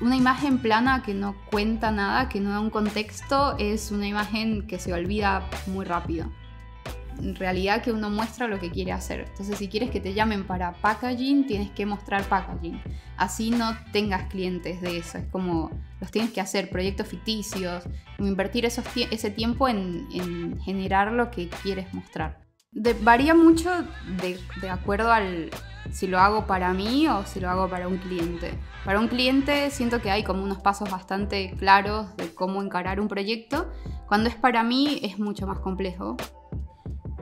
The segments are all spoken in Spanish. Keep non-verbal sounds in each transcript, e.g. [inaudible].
una imagen plana que no cuenta nada, que no da un contexto, es una imagen que se olvida muy rápido. En realidad que uno muestra lo que quiere hacer. Entonces si quieres que te llamen para packaging, tienes que mostrar packaging. Así no tengas clientes de eso. Es como los tienes que hacer, proyectos ficticios, invertir ese tiempo en, generar lo que quieres mostrar. De, varía mucho de acuerdo al, si lo hago para mí o si lo hago para un cliente. Para un cliente siento que hay como unos pasos bastante claros de cómo encarar un proyecto. Cuando es para mí es mucho más complejo.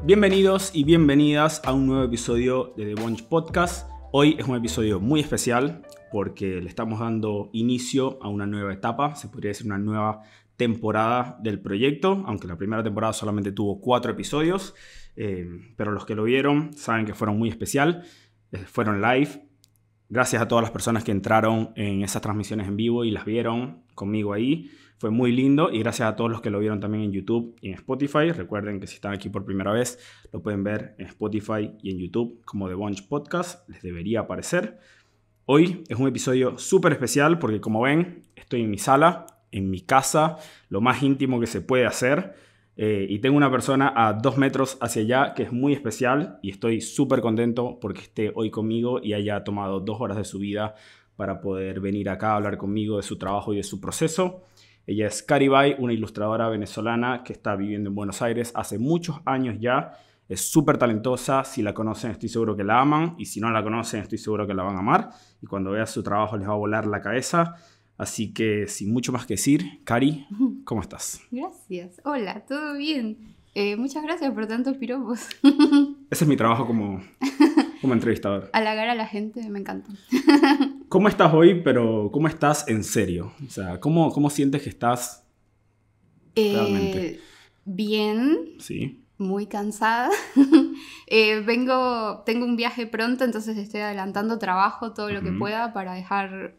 Bienvenidos y bienvenidas a un nuevo episodio de The Bunch Podcast. Hoy es un episodio muy especial porque le estamos dando inicio a una nueva etapa, se podría decir una nueva temporada del proyecto, aunque la primera temporada solamente tuvo cuatro episodios, eh, pero los que lo vieron saben que fueron muy especial. Eh, fueron live. Gracias a todas las personas que entraron en esas transmisiones en vivo y las vieron conmigo ahí. Fue muy lindo y gracias a todos los que lo vieron también en YouTube y en Spotify. Recuerden que si están aquí por primera vez, lo pueden ver en Spotify y en YouTube como The Bunch Podcast. Les debería aparecer. Hoy es un episodio súper especial porque como ven, estoy en mi sala, en mi casa, lo más íntimo que se puede hacer eh, y tengo una persona a dos metros hacia allá que es muy especial y estoy súper contento porque esté hoy conmigo y haya tomado dos horas de su vida para poder venir acá a hablar conmigo de su trabajo y de su proceso. Ella es Caribay, una ilustradora venezolana que está viviendo en Buenos Aires hace muchos años ya. Es súper talentosa, si la conocen estoy seguro que la aman y si no la conocen estoy seguro que la van a amar y cuando vea su trabajo les va a volar la cabeza. Así que sin mucho más que decir, Cari, ¿cómo estás? Gracias. Hola, ¿todo bien? Eh, muchas gracias por tantos piropos. [laughs] Ese es mi trabajo como, como entrevistador. Alagar a la gente, me encanta. [laughs] ¿Cómo estás hoy, pero cómo estás en serio? O sea, ¿cómo, cómo sientes que estás realmente? Eh, bien. Sí. Muy cansada. [laughs] Eh, vengo, tengo un viaje pronto, entonces estoy adelantando trabajo todo lo que pueda para dejar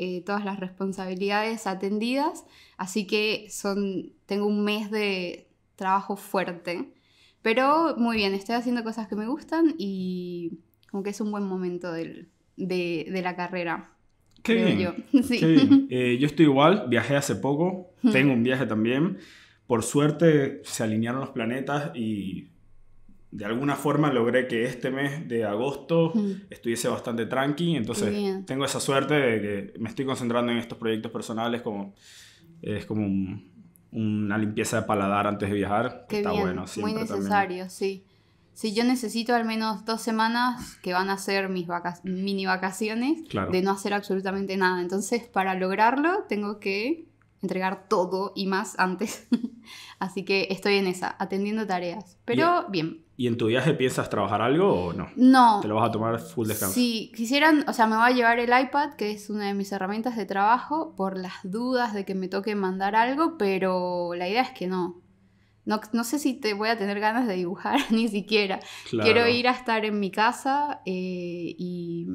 eh, todas las responsabilidades atendidas, así que son, tengo un mes de trabajo fuerte, pero muy bien, estoy haciendo cosas que me gustan y como que es un buen momento de, la carrera. Qué bien. [laughs] Sí. [laughs] Eh, yo estoy igual, viajé hace poco, tengo un viaje también. Por suerte se alinearon los planetas y de alguna forma logré que este mes de agosto estuviese bastante tranqui, entonces tengo esa suerte de que me estoy concentrando en estos proyectos personales como es como una limpieza de paladar antes de viajar. Qué está bueno, siempre Muy necesario, sí. Sí, yo necesito al menos dos semanas que van a ser mis mini vacaciones de no hacer absolutamente nada. Entonces, para lograrlo, tengo que entregar todo y más antes. [laughs] Así que estoy en esa, atendiendo tareas. Pero bien. ¿Y en tu viaje piensas trabajar algo o no? No. ¿Te lo vas a tomar full descanso? Sí, si quisieran, o sea, me voy a llevar el iPad, que es una de mis herramientas de trabajo, por las dudas de que me toque mandar algo, pero la idea es que no. No, no sé si te voy a tener ganas de dibujar, [laughs] ni siquiera. Claro. Quiero ir a estar en mi casa eh, y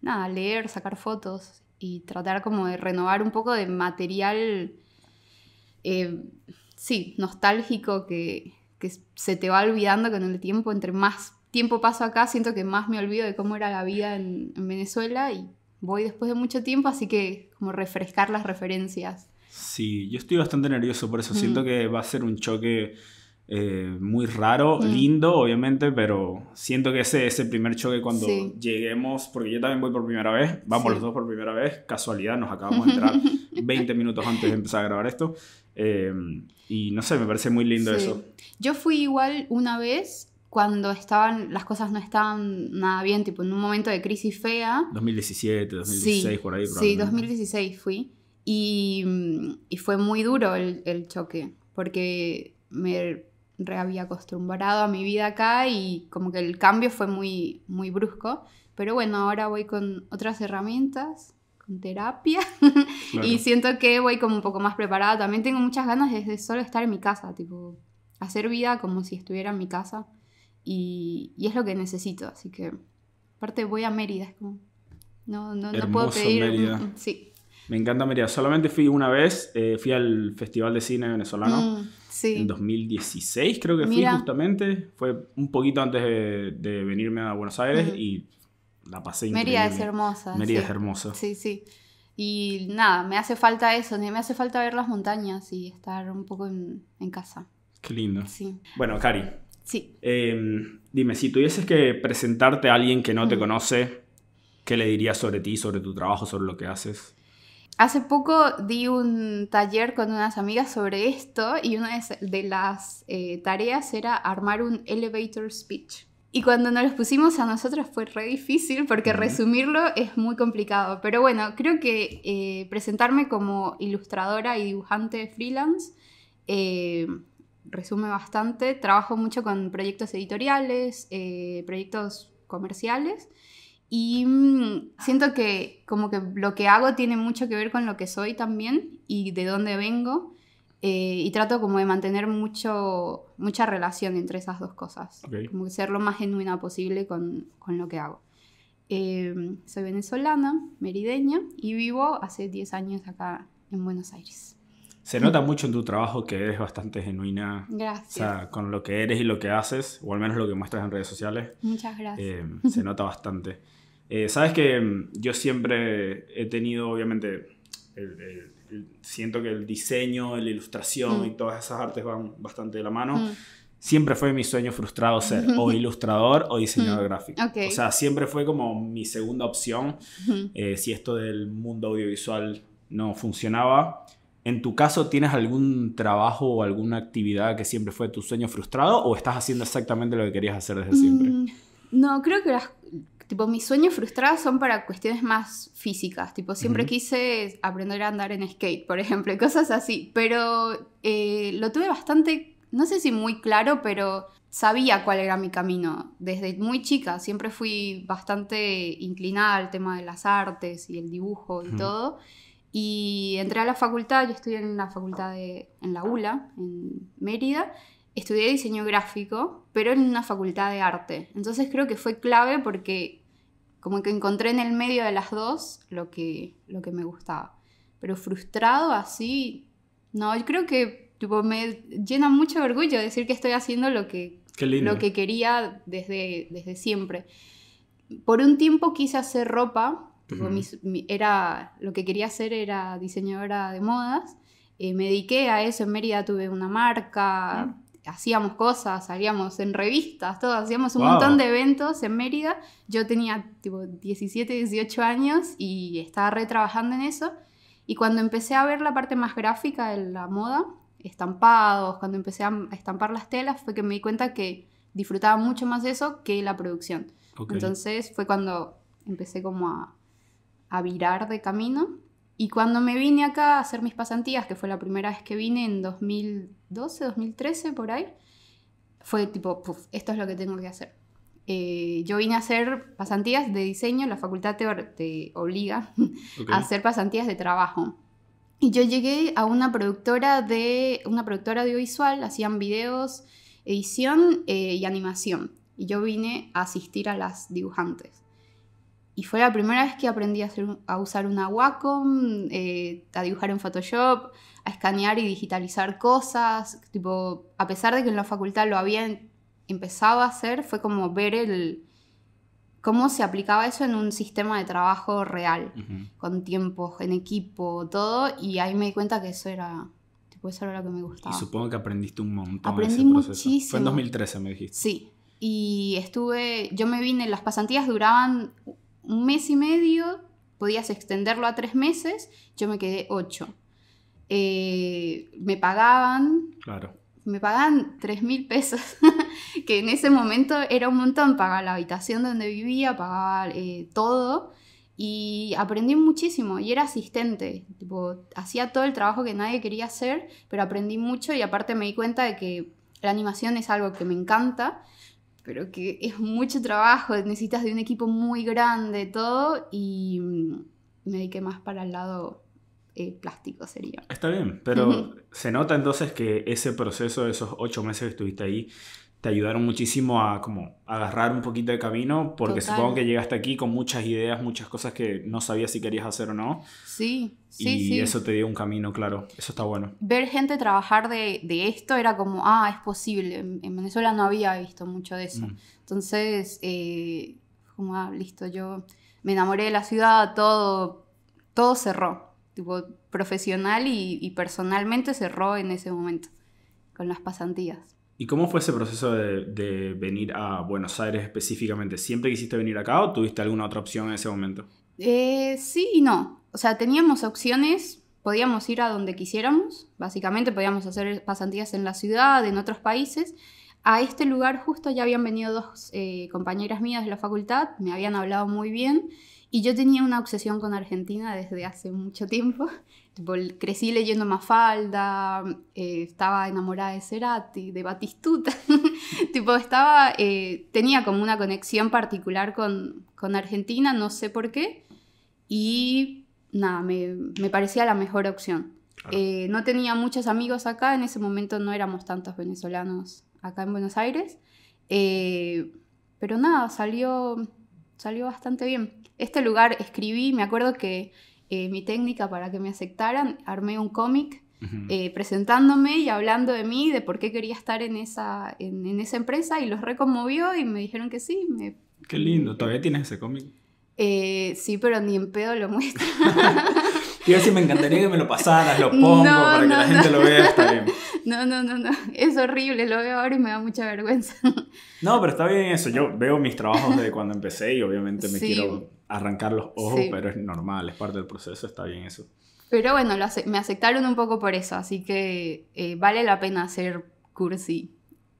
nada, leer, sacar fotos y tratar como de renovar un poco de material. Eh, sí, nostálgico que, que se te va olvidando con el tiempo. Entre más tiempo paso acá, siento que más me olvido de cómo era la vida en, Venezuela y voy después de mucho tiempo, así que como refrescar las referencias. Sí, yo estoy bastante nervioso por eso. Siento mm. que va a ser un choque eh, muy raro, mm. lindo, obviamente, pero siento que ese es el primer choque cuando lleguemos, porque yo también voy por primera vez, vamos los dos por primera vez, casualidad, nos acabamos de entrar 20 [laughs] minutos antes de empezar a grabar esto. Em, y no sé, me parece muy lindo eso. Yo fui igual una vez cuando estaban, las cosas no estaban nada bien, tipo en un momento de crisis fea. 2017, 2016, por ahí. Sí, 2016 fui. Y, y fue muy duro el, el, choque, porque me re había acostumbrado a mi vida acá y como que el cambio fue muy, muy brusco. Pero bueno, ahora voy con otras herramientas terapia [laughs] y siento que voy como un poco más preparada. También tengo muchas ganas de solo estar en mi casa, tipo, hacer vida como si estuviera en mi casa y, y es lo que necesito, así que aparte voy a Mérida, como, no, no, no puedo pedir... Sí. Me encanta Mérida, solamente fui una vez, eh, fui al Festival de Cine Venezolano. Mm, sí. En 2016 creo que fui justamente. Fue un poquito antes de, venirme a Buenos Aires y la pasé increíble. es hermosa. Mérida es hermosa. Sí, sí. Y nada, me hace falta eso, me hace falta ver las montañas y estar un poco en, casa. Qué lindo. Sí. Bueno, Cari. Sí. Em, dime, si tuvieses que presentarte a alguien que no te conoce, ¿qué le dirías sobre ti, sobre tu trabajo, sobre lo que haces? Hace poco di un taller con unas amigas sobre esto y una de las eh, tareas era armar un elevator speech. Y cuando nos los pusimos a nosotros fue re difícil porque resumirlo es muy complicado. Pero bueno, creo que eh, presentarme como ilustradora y dibujante freelance eh, resume bastante. Trabajo mucho con proyectos editoriales, eh, proyectos comerciales. Y mm, siento que como que lo que hago tiene mucho que ver con lo que soy también y de dónde vengo. Eh, y trato como de mantener mucho, mucha relación entre esas dos cosas. Como ser lo más genuina posible con, con lo que hago. Eh, soy venezolana, merideña, y vivo hace 10 años acá en Buenos Aires. Se nota mucho en tu trabajo que eres bastante genuina. Gracias. O sea, con lo que eres y lo que haces, o al menos lo que muestras en redes sociales. Muchas gracias. Eh, se nota bastante. Sabes que mm, yo siempre he tenido, obviamente, el siento que el diseño, la ilustración mm. y todas esas artes van bastante de la mano. Mm. Siempre fue mi sueño frustrado ser o [laughs] ilustrador o diseñador mm. gráfico. O sea, siempre fue como mi segunda opción. Eh, si esto del mundo audiovisual no funcionaba, ¿En tu caso tienes algún trabajo o alguna actividad que siempre fue tu sueño frustrado o estás haciendo exactamente lo que querías hacer desde siempre? No, creo que las, Tipo, mis sueños frustrados son para cuestiones más físicas. Tipo, siempre quise aprender a andar en skate, por ejemplo, [laughs] cosas así. Pero eh, lo tuve bastante, no sé si muy claro, pero sabía cuál era mi camino. Desde muy chica siempre fui bastante inclinada al tema de las artes y el dibujo y todo. Y entré a la facultad, yo estudié en la facultad de, en la ULA, en Mérida, estudié diseño gráfico, pero en una facultad de arte. Entonces creo que fue clave porque como que encontré en el medio de las dos lo que, lo que me gustaba. Pero frustrado así, no, yo creo que me llena mucho orgullo decir que estoy haciendo lo que, lo que quería desde, desde siempre. Por un tiempo quise hacer ropa, era, lo que quería hacer era diseñadora de modas. Eh, me dediqué a eso, en Mérida tuve una marca, ah hacíamos cosas, salíamos en revistas, todo, hacíamos un montón de eventos en Mérida. Yo tenía tipo 17, 18 años y estaba retrabajando en eso. Y cuando empecé a ver la parte más gráfica de la moda, estampados, cuando empecé a estampar las telas, fue que me di cuenta que disfrutaba mucho más eso que la producción. Entonces fue cuando empecé como a, a virar de camino y cuando me vine acá a hacer mis pasantías, que fue la primera vez que vine en 2012, 2013, por ahí, fue tipo, puff, esto es lo que tengo que hacer. Eh, yo vine a hacer pasantías de diseño, la facultad te, obliga [laughs] a hacer pasantías de trabajo. Y yo llegué a una productora de una productora audiovisual, hacían videos, edición eh, y animación. Y yo vine a asistir a las dibujantes y fue la primera vez que aprendí a, usar una Wacom, eh, a dibujar en Photoshop, a escanear y digitalizar cosas. Tipo, a pesar de que en la facultad lo había empezado a hacer, fue como ver el cómo se aplicaba eso en un sistema de trabajo real, con tiempos, en equipo, todo, y ahí me di cuenta que eso era tipo, eso era lo que me gustaba. Y supongo que aprendiste un montón. en ese muchísimo. Fue en 2013, me dijiste. Sí. Y estuve, yo me vine, las pasantías duraban un mes y medio, podías extenderlo a tres meses, yo me quedé ocho. Eh, me pagaban. Claro. Me pagaban tres mil pesos, [laughs] que en ese momento era un montón. Pagaba la habitación donde vivía, pagaba eh, todo. Y aprendí muchísimo y era asistente. Tipo, hacía todo el trabajo que nadie quería hacer, pero aprendí mucho y aparte me di cuenta de que la animación es algo que me encanta pero que es mucho trabajo, necesitas de un equipo muy grande, todo, y mm, me dediqué más para el lado eh, plástico, sería. Está bien, pero se nota entonces que ese proceso, de esos ocho meses que estuviste ahí, te ayudaron muchísimo a como agarrar un poquito de camino, porque supongo que llegaste aquí con muchas ideas, muchas cosas que no sabías si querías hacer o no. Sí, sí. Y eso te dio un camino, claro. Eso está bueno. Ver gente trabajar de, de esto era como, ah, es posible. En Venezuela no había visto mucho de eso. Mm. Entonces, eh, como, ah, listo, yo me enamoré de la ciudad, todo, todo cerró. Tipo, profesional y, y personalmente cerró en ese momento, con las pasantías. ¿Y cómo fue ese proceso de, venir a Buenos Aires específicamente? ¿Siempre quisiste venir acá o tuviste alguna otra opción en ese momento? Eh, sí y no. O sea, teníamos opciones, podíamos ir a donde quisiéramos, básicamente podíamos hacer pasantías en la ciudad, en otros países. A este lugar justo ya habían venido dos eh, compañeras mías de la facultad, me habían hablado muy bien y yo tenía una obsesión con Argentina desde hace mucho tiempo crecí leyendo Mafalda, eh, estaba enamorada de Cerati, de Batistuta. [laughs] tipo, estaba, eh, tenía como una conexión particular con, Argentina, no sé por qué. Y nada, me, parecía la mejor opción. Eh, no tenía muchos amigos acá, en ese momento no éramos tantos venezolanos acá en Buenos Aires. pero nada, salió, salió bastante bien. Este lugar escribí, me acuerdo que eh, mi técnica para que me aceptaran, armé un cómic eh, presentándome y hablando de mí, de por qué quería estar en esa, en, esa empresa y los reconmovió y me dijeron que sí. Qué lindo, ¿todavía tienes ese cómic? Eh, sí, pero ni en pedo lo muestro. [laughs] Yo sí me encantaría que me lo pasaras, lo pongo para que la gente lo vea, está bien. [laughs] No, no, no, no, es horrible, lo veo ahora y me da mucha vergüenza. No, pero está bien eso, yo veo mis trabajos desde cuando empecé y obviamente me sí. quiero arrancar los ojos, pero es normal, es parte del proceso, está bien eso. Pero bueno, me aceptaron un poco por eso, así que eh, vale la pena ser cursi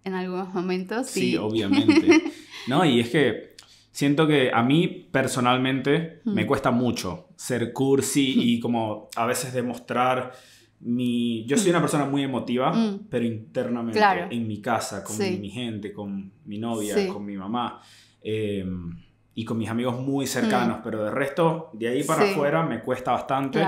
en algunos momentos. Sí, obviamente. [laughs] no, y es que siento que a mí personalmente me mm. cuesta mucho ser cursi [laughs] y como a veces demostrar mi... Yo soy una persona muy emotiva, mm. pero internamente, en mi casa, con mi, gente, con mi novia, con mi mamá. Em, y con mis amigos muy mm. cercanos, pero de resto, de ahí para afuera me cuesta bastante.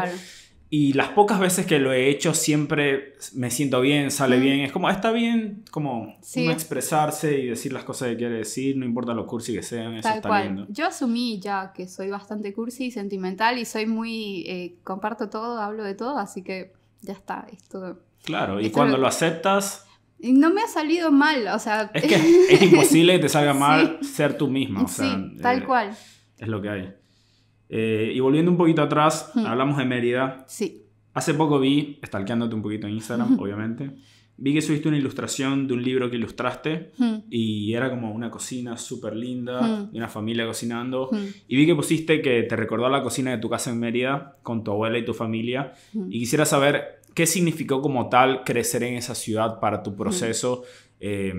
Y las pocas veces que lo he hecho siempre me siento bien, sale mm. bien. Es como, está bien como expresarse y decir las cosas que quiere decir, no importa lo cursi que sean, eso está cual. Yo asumí ya que soy bastante cursi y sentimental y soy muy, eh, comparto todo, hablo de todo, así que ya está, esto... Claro, y cuando lo aceptas, y no me ha salido mal, o sea... Es que [laughs] es imposible que te salga mal ser tú misma, o sea, sí, tal eh, cual. Es lo que hay. Eh, y volviendo un poquito atrás, hmm. hablamos de Mérida. Sí. Hace poco vi, stalkeándote un poquito en Instagram, obviamente, vi que subiste una ilustración de un libro que ilustraste hmm. y era como una cocina súper linda, y hmm. una familia cocinando. Y vi que pusiste que te recordó la cocina de tu casa en Mérida con tu abuela y tu familia. Y quisiera saber ¿Qué significó como tal crecer en esa ciudad para tu proceso? Eh,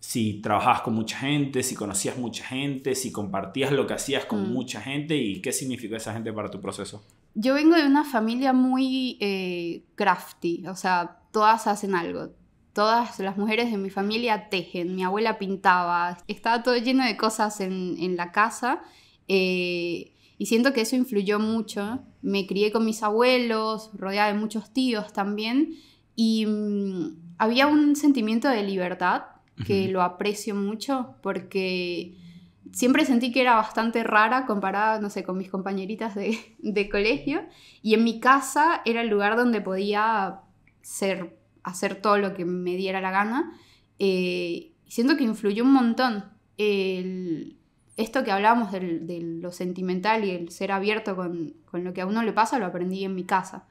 si trabajabas con mucha gente, si conocías mucha gente, si compartías lo que hacías con mm. mucha gente y qué significó esa gente para tu proceso. Yo vengo de una familia muy eh, crafty, o sea, todas hacen algo. Todas las mujeres de mi familia tejen, mi abuela pintaba, estaba todo lleno de cosas en, la casa. Eh, y siento que eso influyó mucho. Me crié con mis abuelos, rodeada de muchos tíos también. Y mm, había un sentimiento de libertad que lo aprecio mucho porque siempre sentí que era bastante rara comparada, no sé, con mis compañeritas de, colegio. Y en mi casa era el lugar donde podía ser, hacer todo lo que me diera la gana. Eh, siento que influyó un montón el, esto que hablábamos de lo sentimental y el ser abierto con, lo que a uno le pasa, lo aprendí en mi casa.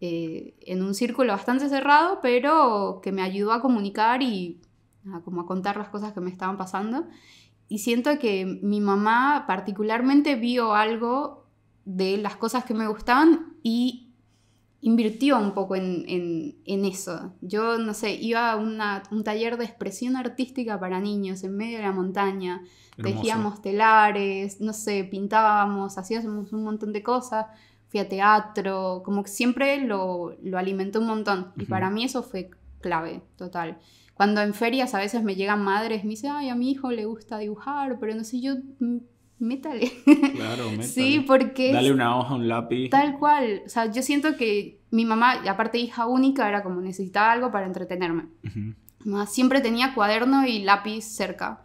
Eh, en un círculo bastante cerrado, pero que me ayudó a comunicar y a, como a contar las cosas que me estaban pasando. Y siento que mi mamá particularmente vio algo de las cosas que me gustaban y invirtió un poco en, eso. Yo, no sé, iba a un taller de expresión artística para niños en medio de la montaña, tejíamos telares, no sé, pintábamos, hacíamos un montón de cosas, fui a teatro, como que siempre lo, lo alimenté un montón y para mí eso fue clave, total. Cuando en ferias a veces me llegan madres, me dicen, ay, a mi hijo le gusta dibujar, pero no sé, yo mm, métale. Claro, [laughs] métale. Sí, porque... Dale una hoja, un lápiz. Tal cual. O sea, yo siento que mi mamá, aparte hija única, era como necesitaba algo para entretenerme. siempre tenía cuaderno y lápiz cerca.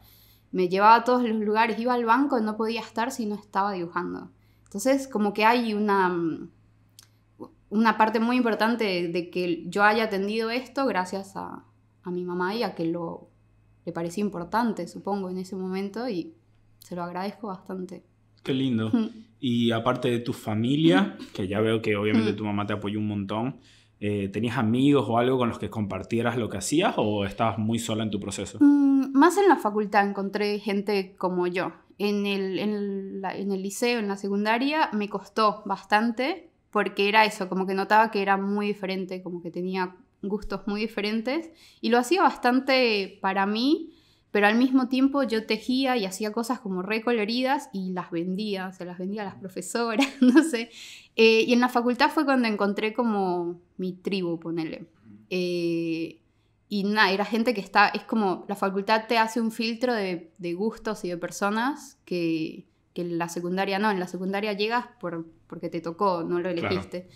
Me llevaba a todos los lugares, iba al banco, no podía estar si no estaba dibujando. Entonces, como que hay una, mm, una parte muy importante de que yo haya atendido esto gracias a, mi mamá y a que lo, le parecía importante, supongo, en ese momento. Y se lo agradezco bastante. Qué lindo. Mm. Y aparte de tu familia, mm. que ya veo que obviamente mm. tu mamá te apoyó un montón, eh, ¿tenías amigos o algo con los que compartieras lo que hacías o estabas muy sola en tu proceso? más en la facultad encontré gente como yo. En el, en, en el liceo, en la secundaria, me costó bastante porque era eso, como que notaba que era muy diferente, como que tenía gustos muy diferentes y lo hacía bastante para mí pero al mismo tiempo yo tejía y hacía cosas como recoloridas y las vendía, se las vendía a las profesoras, [laughs] no sé. Eh, y en la facultad fue cuando encontré como mi tribu, ponele. Eh, y nada, era gente que está, es como, la facultad te hace un filtro de, gustos y de personas que, que, en la secundaria no, en la secundaria llegas por, porque te tocó, no lo elegiste.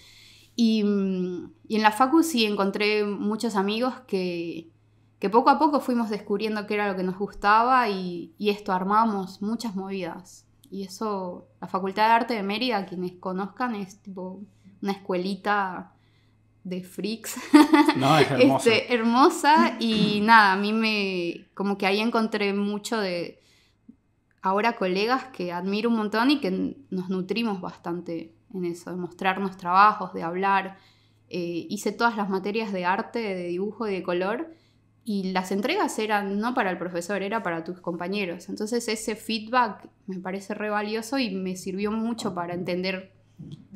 Y, mm, y en la facu sí encontré muchos amigos que, que poco a poco fuimos descubriendo qué era lo que nos gustaba y, esto, armamos muchas movidas. Y eso, la Facultad de Arte de Mérida, quienes conozcan, es tipo una escuelita de freaks. [laughs] No, es hermosa. Este, hermosa y nada, a mí me, como que ahí encontré mucho de, ahora colegas que admiro un montón y que nos nutrimos bastante en eso, de mostrarnos trabajos, de hablar. Eh, hice todas las materias de arte, de dibujo y de color y las entregas eran no para el profesor, era para tus compañeros. Entonces ese feedback me parece re valioso y me sirvió mucho para entender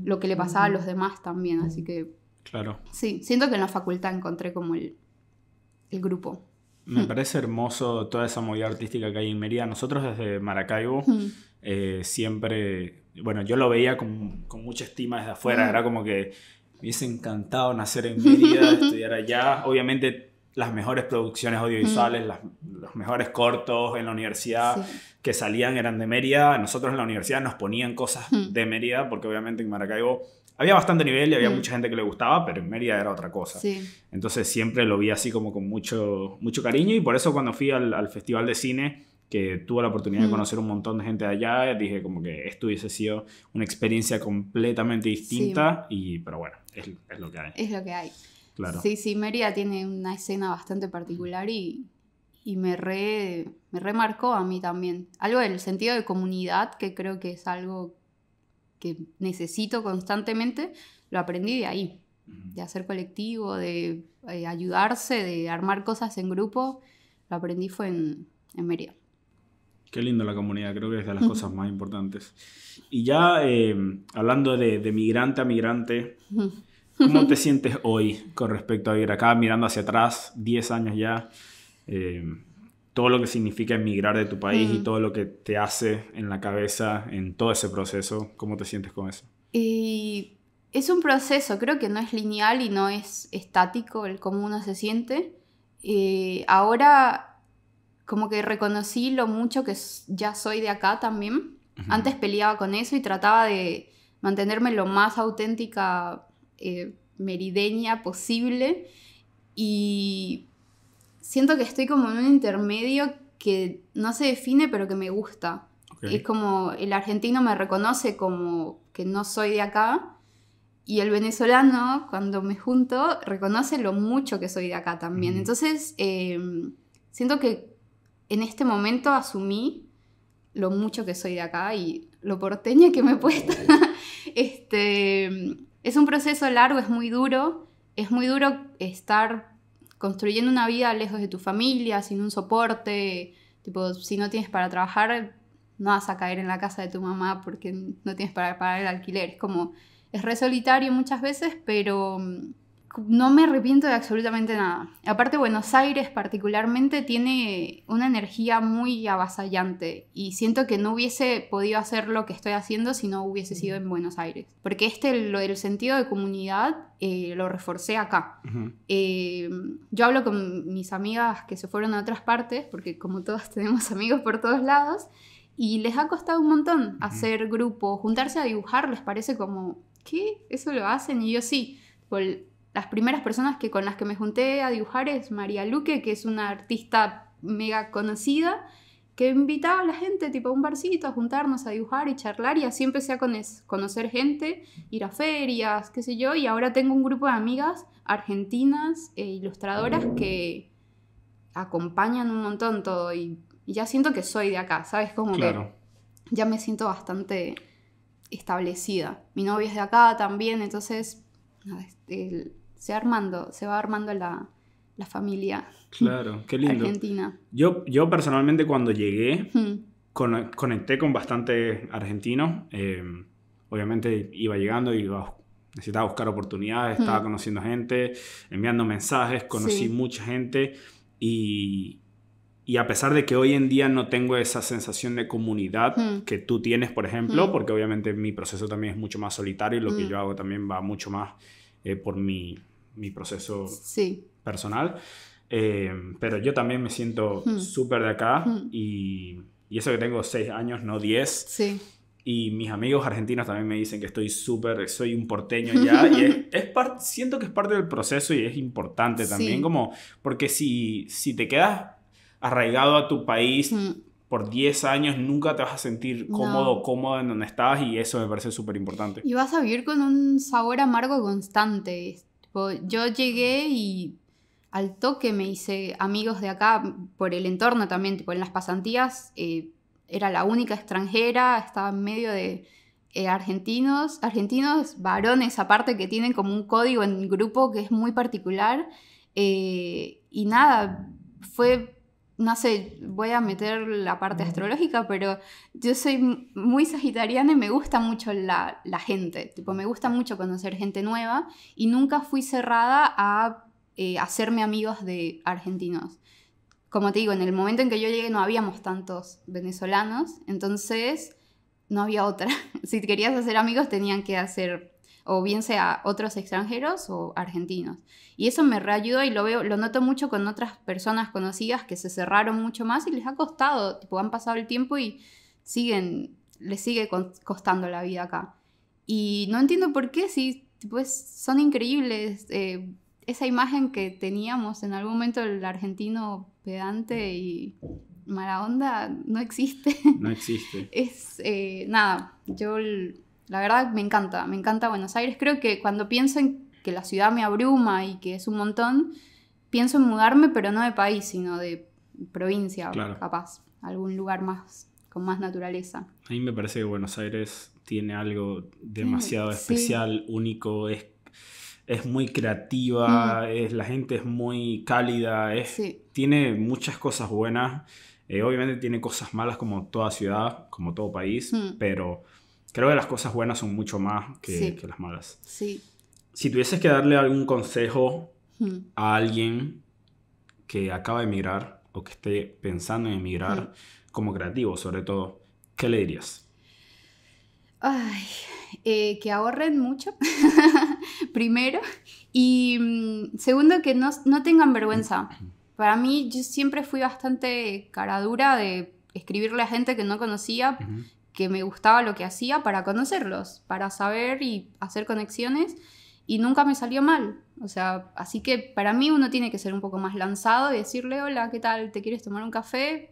lo que le pasaba a los demás también. Así que... Claro. Sí, siento que en la facultad encontré como el, el grupo. Me parece hermoso toda esa movida artística que hay en Mérida. Nosotros desde Maracaibo eh, siempre, bueno, yo lo veía con, mucha estima desde afuera. Era como que me hubiese encantado nacer en Mérida, [laughs] estudiar allá. Obviamente las mejores producciones mm. audiovisuales, los mejores cortos en la universidad que salían eran de Mérida. Nosotros en la universidad nos ponían cosas mm. de Mérida, porque obviamente en Maracaibo había bastante nivel y había mm. mucha gente que le gustaba, pero en Mérida era otra cosa. Entonces siempre lo vi así como con mucho, mucho cariño y por eso cuando fui al, festival de cine, que tuve la oportunidad de conocer un montón de gente de allá, dije como que esto hubiese sido una experiencia completamente distinta, y, pero bueno, es lo que hay. Es lo que hay. Sí, sí, Mérida tiene una escena bastante particular y, y me, re, remarcó a mí también. Algo del sentido de comunidad, que creo que es algo que necesito constantemente, lo aprendí de ahí, de hacer colectivo, de eh, ayudarse, de armar cosas en grupo, lo aprendí fue en, en Qué lindo la comunidad, creo que es de las [laughs] cosas más importantes. Y ya eh, hablando de, de, migrante a migrante, ¿Cómo [laughs] te sientes hoy con respecto a ir acá, mirando hacia atrás, 10 años ya? Eh, todo lo que significa emigrar de tu país y mm. todo lo que te hace en la cabeza en todo ese proceso. ¿Cómo te sientes con eso? Y es un proceso, creo que no es lineal y no es estático el cómo uno se siente. Eh, ahora como que reconocí lo mucho que ya soy de acá también. Antes peleaba con eso y trataba de mantenerme lo más auténtica eh, merideña posible y siento que estoy como en un intermedio que no se define pero que me gusta. Es como el argentino me reconoce como que no soy de acá y el venezolano cuando me junto reconoce lo mucho que soy de acá también. Entonces eh, siento que en este momento asumí lo mucho que soy de acá y lo porteña que me he puesto. [laughs] este, es un proceso largo, es muy duro, es muy duro estar construyendo una vida lejos de tu familia, sin un soporte, tipo, si no tienes para trabajar, no vas a caer en la casa de tu mamá porque no tienes para pagar el alquiler. Es como, es re solitario muchas veces, pero mm, no me arrepiento de absolutamente nada. Aparte, Buenos Aires particularmente tiene una energía muy avasallante y siento que no hubiese podido hacer lo que estoy haciendo si no hubiese sido en Buenos Aires. Porque este, lo del sentido de comunidad, eh, lo reforcé acá. Eh, yo hablo con mis amigas que se fueron a otras partes, porque como todas [laughs] tenemos amigos por todos lados, y les ha costado un montón hacer grupo, juntarse a dibujar, les parece como, ¿qué? ¿Eso lo hacen? Y yo sí. Por, las primeras personas que con las que me junté a dibujar es María Luque, que es una artista mega conocida, que invitaba a la gente tipo a un barcito, a juntarnos, a dibujar y charlar, y así empecé a conocer gente, ir a ferias, qué sé yo, y ahora tengo un grupo de amigas argentinas e ilustradoras que acompañan un montón todo, y, ya siento que soy de acá, ¿sabes? Como ya me siento bastante establecida. Mi novia es de acá también, entonces se, armando, se va armando la, la familia. [laughs] Claro, qué lindo. Argentina. Yo, yo personalmente cuando llegué, hmm. conecté con bastante argentinos. Eh, obviamente iba llegando, y necesitaba buscar oportunidades, estaba hmm. conociendo gente, enviando mensajes, conocí mucha gente y, y a pesar de que hoy en día no tengo esa sensación de comunidad hmm. que tú tienes, por ejemplo, porque obviamente mi proceso también es mucho más solitario y lo que yo hago también va mucho más eh, por mi mi proceso sí. personal. Eh, pero yo también me siento hmm. súper de acá hmm. y, eso que tengo seis años, no 10. Sí. Y mis amigos argentinos también me dicen que estoy súper, soy un porteño ya. [laughs] y es, es siento que es parte del proceso y es importante también, como, porque si, si te quedas arraigado a tu país hmm. por 10 años, nunca te vas a sentir cómodo, cómodo en donde estás y eso me parece súper importante. Y vas a vivir con un sabor amargo constante. Yo llegué y al toque me hice amigos de acá por el entorno también, tipo en las pasantías eh, era la única extranjera, estaba en medio de eh, argentinos, argentinos, varones aparte que tienen como un código en grupo que es muy particular eh, y nada, fue no sé, voy a meter la parte astrológica, pero yo soy muy sagitariana y me gusta mucho la, gente, tipo, me gusta mucho conocer gente nueva y nunca fui cerrada a eh, hacerme amigos de argentinos. Como te digo, en el momento en que yo llegué no habíamos tantos venezolanos, entonces no había otra. [laughs] si querías hacer amigos tenían que hacer o bien sea otros extranjeros o argentinos. Y eso me reayudó y lo veo, lo noto mucho con otras personas conocidas que se cerraron mucho más y les ha costado, tipo, han pasado el tiempo y siguen, les sigue costando la vida acá. Y no entiendo por qué, si pues, son increíbles. Eh, esa imagen que teníamos en algún momento del argentino pedante y mala onda no existe. No existe. [laughs] es, eh, nada, yo la verdad me encanta, me encanta Buenos Aires. Creo que cuando pienso en que la ciudad me abruma y que es un montón, pienso en mudarme, pero no de país, sino de provincia, capaz, algún lugar más con más naturaleza. A mí me parece que Buenos Aires tiene algo demasiado especial, único, es, es muy creativa, mm. la gente es muy cálida, tiene muchas cosas buenas. Eh, obviamente tiene cosas malas como toda ciudad, como todo país, mm. pero Creo que las cosas buenas son mucho más que, las malas. Sí. Si tuvieses que darle algún consejo hmm. a alguien que acaba de emigrar o que esté pensando en emigrar hmm. como creativo, sobre todo, ¿qué le dirías? Ay, eh, que ahorren mucho, [laughs] primero. Y mm, segundo, que no, tengan vergüenza. Mm. Para mí, yo siempre fui bastante cara dura de escribirle a gente que no conocía, me gustaba lo que hacía para conocerlos, para saber y hacer conexiones y nunca me salió mal. O sea, así que para mí uno tiene que ser un poco más lanzado y decirle, hola, ¿qué tal? ¿Te quieres tomar un café?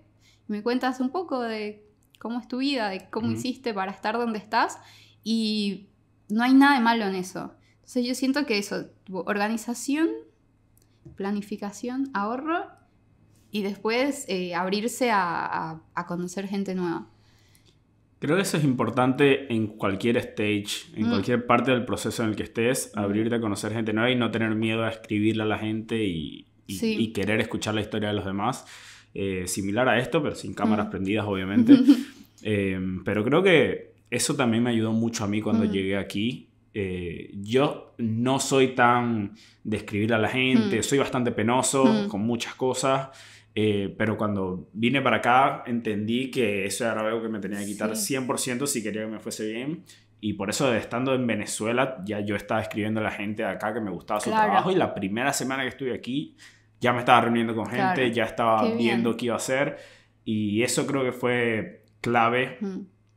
me cuentas un poco de cómo es tu vida, de cómo hiciste para estar donde estás y no hay nada de malo en eso. Entonces yo siento que eso, organización, planificación, ahorro y después eh, abrirse a conocer gente nueva. Creo que eso es importante en cualquier stage, en mm. cualquier parte del proceso en el que estés, mm. abrirte a conocer gente nueva y no tener miedo a escribirle a la gente y, querer escuchar la historia de los demás. Eh, similar a esto, pero sin cámaras mm. prendidas, obviamente. [laughs] Em, pero creo que eso también me ayudó mucho a mí cuando llegué aquí. Eh, yo no soy tan de escribirle a la gente, soy bastante penoso con muchas cosas. Eh, pero cuando vine para acá entendí que eso era algo que me tenía que quitar 100% si quería que me fuese bien. Y por eso, estando en Venezuela, ya yo estaba escribiendo a la gente de acá que me gustaba su trabajo. Y la primera semana que estuve aquí, ya me estaba reuniendo con gente, ya estaba viendo qué iba a hacer. Y eso creo que fue clave.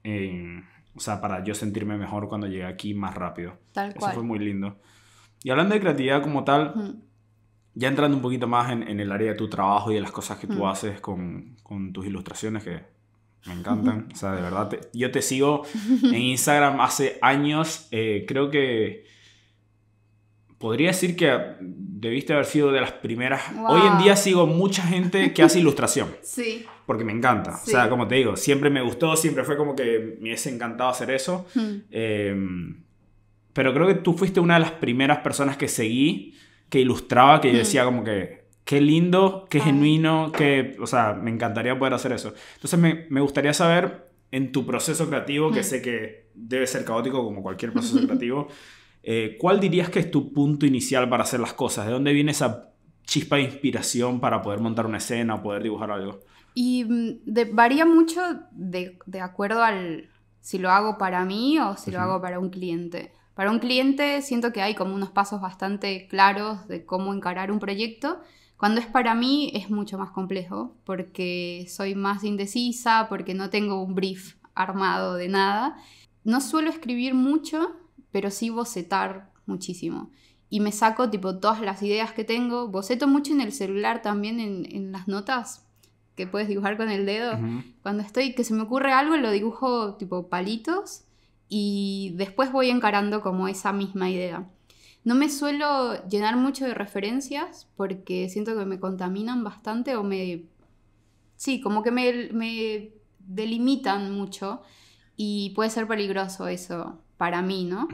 Eh, o sea, para yo sentirme mejor cuando llegué aquí más rápido. Eso fue muy lindo. Y hablando de creatividad como tal, ya entrando un poquito más en, el área de tu trabajo y de las cosas que tú mm. haces con, tus ilustraciones que me [laughs] encantan. o sea, de verdad, yo te sigo en Instagram hace años. Eh, creo que podría decir que debiste haber sido de las primeras. Hoy en día sigo mucha gente que hace ilustración. [laughs] sí. Porque me encanta. O sea, como te digo, siempre me gustó, siempre fue como que me hubiese encantado hacer eso. Hmm. Em, pero creo que tú fuiste una de las primeras personas que seguí que ilustraba, que decía como que, qué lindo, qué genuino, qué o sea, me encantaría poder hacer eso. Entonces me, gustaría saber en tu proceso creativo, que sé que debe ser caótico como cualquier proceso creativo, eh, ¿cuál dirías que es tu punto inicial para hacer las cosas? ¿De dónde viene esa chispa de inspiración para poder montar una escena o poder dibujar algo? Y mm, varía mucho de, acuerdo al si lo hago para mí o si lo hago para un cliente. Para un cliente siento que hay como unos pasos bastante claros de cómo encarar un proyecto. Cuando es para mí es mucho más complejo porque soy más indecisa, porque no tengo un brief armado de nada. No suelo escribir mucho, pero sí bocetar muchísimo. Y me saco tipo todas las ideas que tengo. Boceto mucho en el celular también, en, las notas que puedes dibujar con el dedo. Cuando estoy, que se me ocurre algo, lo dibujo tipo palitos y después voy encarando como esa misma idea. No me suelo llenar mucho de referencias porque siento que me contaminan bastante o me... Sí, como que me, delimitan mucho y puede ser peligroso eso para mí, ¿no?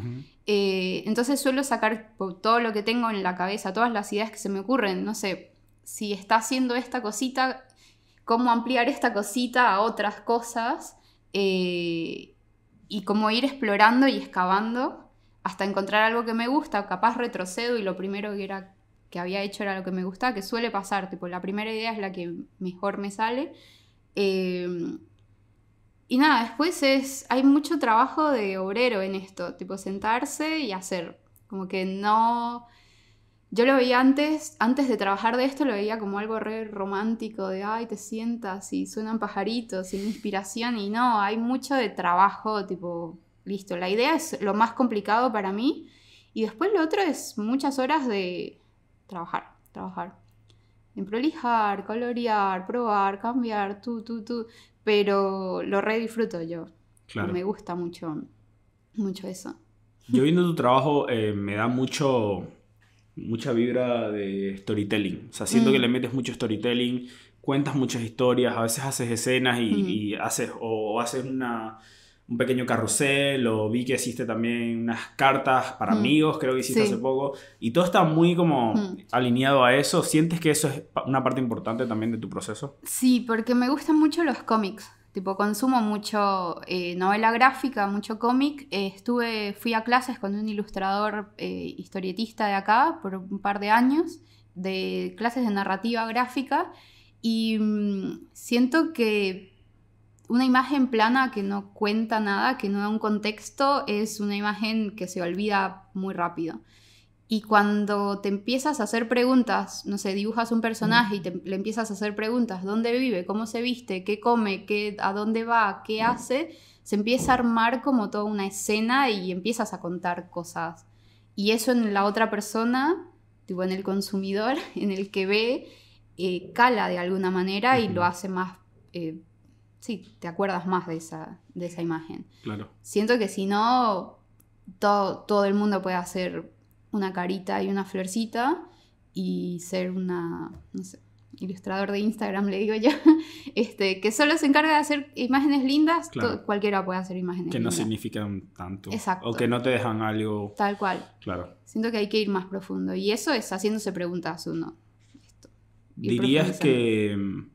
Eh, entonces suelo sacar todo lo que tengo en la cabeza, todas las ideas que se me ocurren, no sé, si está haciendo esta cosita, cómo ampliar esta cosita a otras cosas. Eh, y como ir explorando y excavando hasta encontrar algo que me gusta, capaz retrocedo y lo primero que, era, que había hecho era lo que me gustaba, que suele pasar, tipo, la primera idea es la que mejor me sale. Eh, y nada, después es, hay mucho trabajo de obrero en esto, tipo sentarse y hacer, como que no yo lo veía antes, antes de trabajar de esto, lo veía como algo re romántico, de, ay, te sientas y suenan pajaritos, y sin inspiración, y no, hay mucho de trabajo, tipo, listo, la idea es lo más complicado para mí, y después lo otro es muchas horas de trabajar, trabajar. En prolijar, colorear, probar, cambiar, tú, tú, tú, pero lo re disfruto yo. Claro. Me gusta mucho, mucho eso. Yo viendo tu trabajo eh, me da mucho mucha vibra de storytelling. O sea, siento que le mm. metes mucho storytelling, cuentas muchas historias, a veces haces escenas y, haces o, haces un pequeño carrusel o vi que hiciste también unas cartas para mm. amigos, creo que hiciste hace poco y todo está muy como mm. alineado a eso. ¿Sientes que eso es una parte importante también de tu proceso? Sí, porque me gustan mucho los cómics. Tipo, consumo mucho eh, novela gráfica, mucho cómic. Eh, fui a clases con un ilustrador eh, historietista de acá por un par de años, de clases de narrativa gráfica, y mm, siento que una imagen plana que no cuenta nada, que no da un contexto, es una imagen que se olvida muy rápido. Y cuando te empiezas a hacer preguntas, no sé, dibujas un personaje y le empiezas a hacer preguntas, ¿dónde vive? ¿Cómo se viste? ¿Qué come? ¿Qué, ¿A dónde va? ¿Qué hace? Se empieza a armar como toda una escena y empiezas a contar cosas. Y eso en la otra persona, tipo en el consumidor, [laughs] en el que ve, eh, cala de alguna manera y lo hace más... Eh, sí, te acuerdas más de esa, de esa imagen. Claro. Siento que si no, todo, todo el mundo puede hacer una carita y una florcita y ser una, no sé, ilustrador de Instagram, le digo yo, [laughs] este, que solo se encarga de hacer imágenes lindas, cualquiera puede hacer imágenes Que no significan tanto. Exacto. O que no te dejan algo. Tal cual. Claro. Siento que hay que ir más profundo. Y eso es haciéndose preguntas uno. Dirías que mm,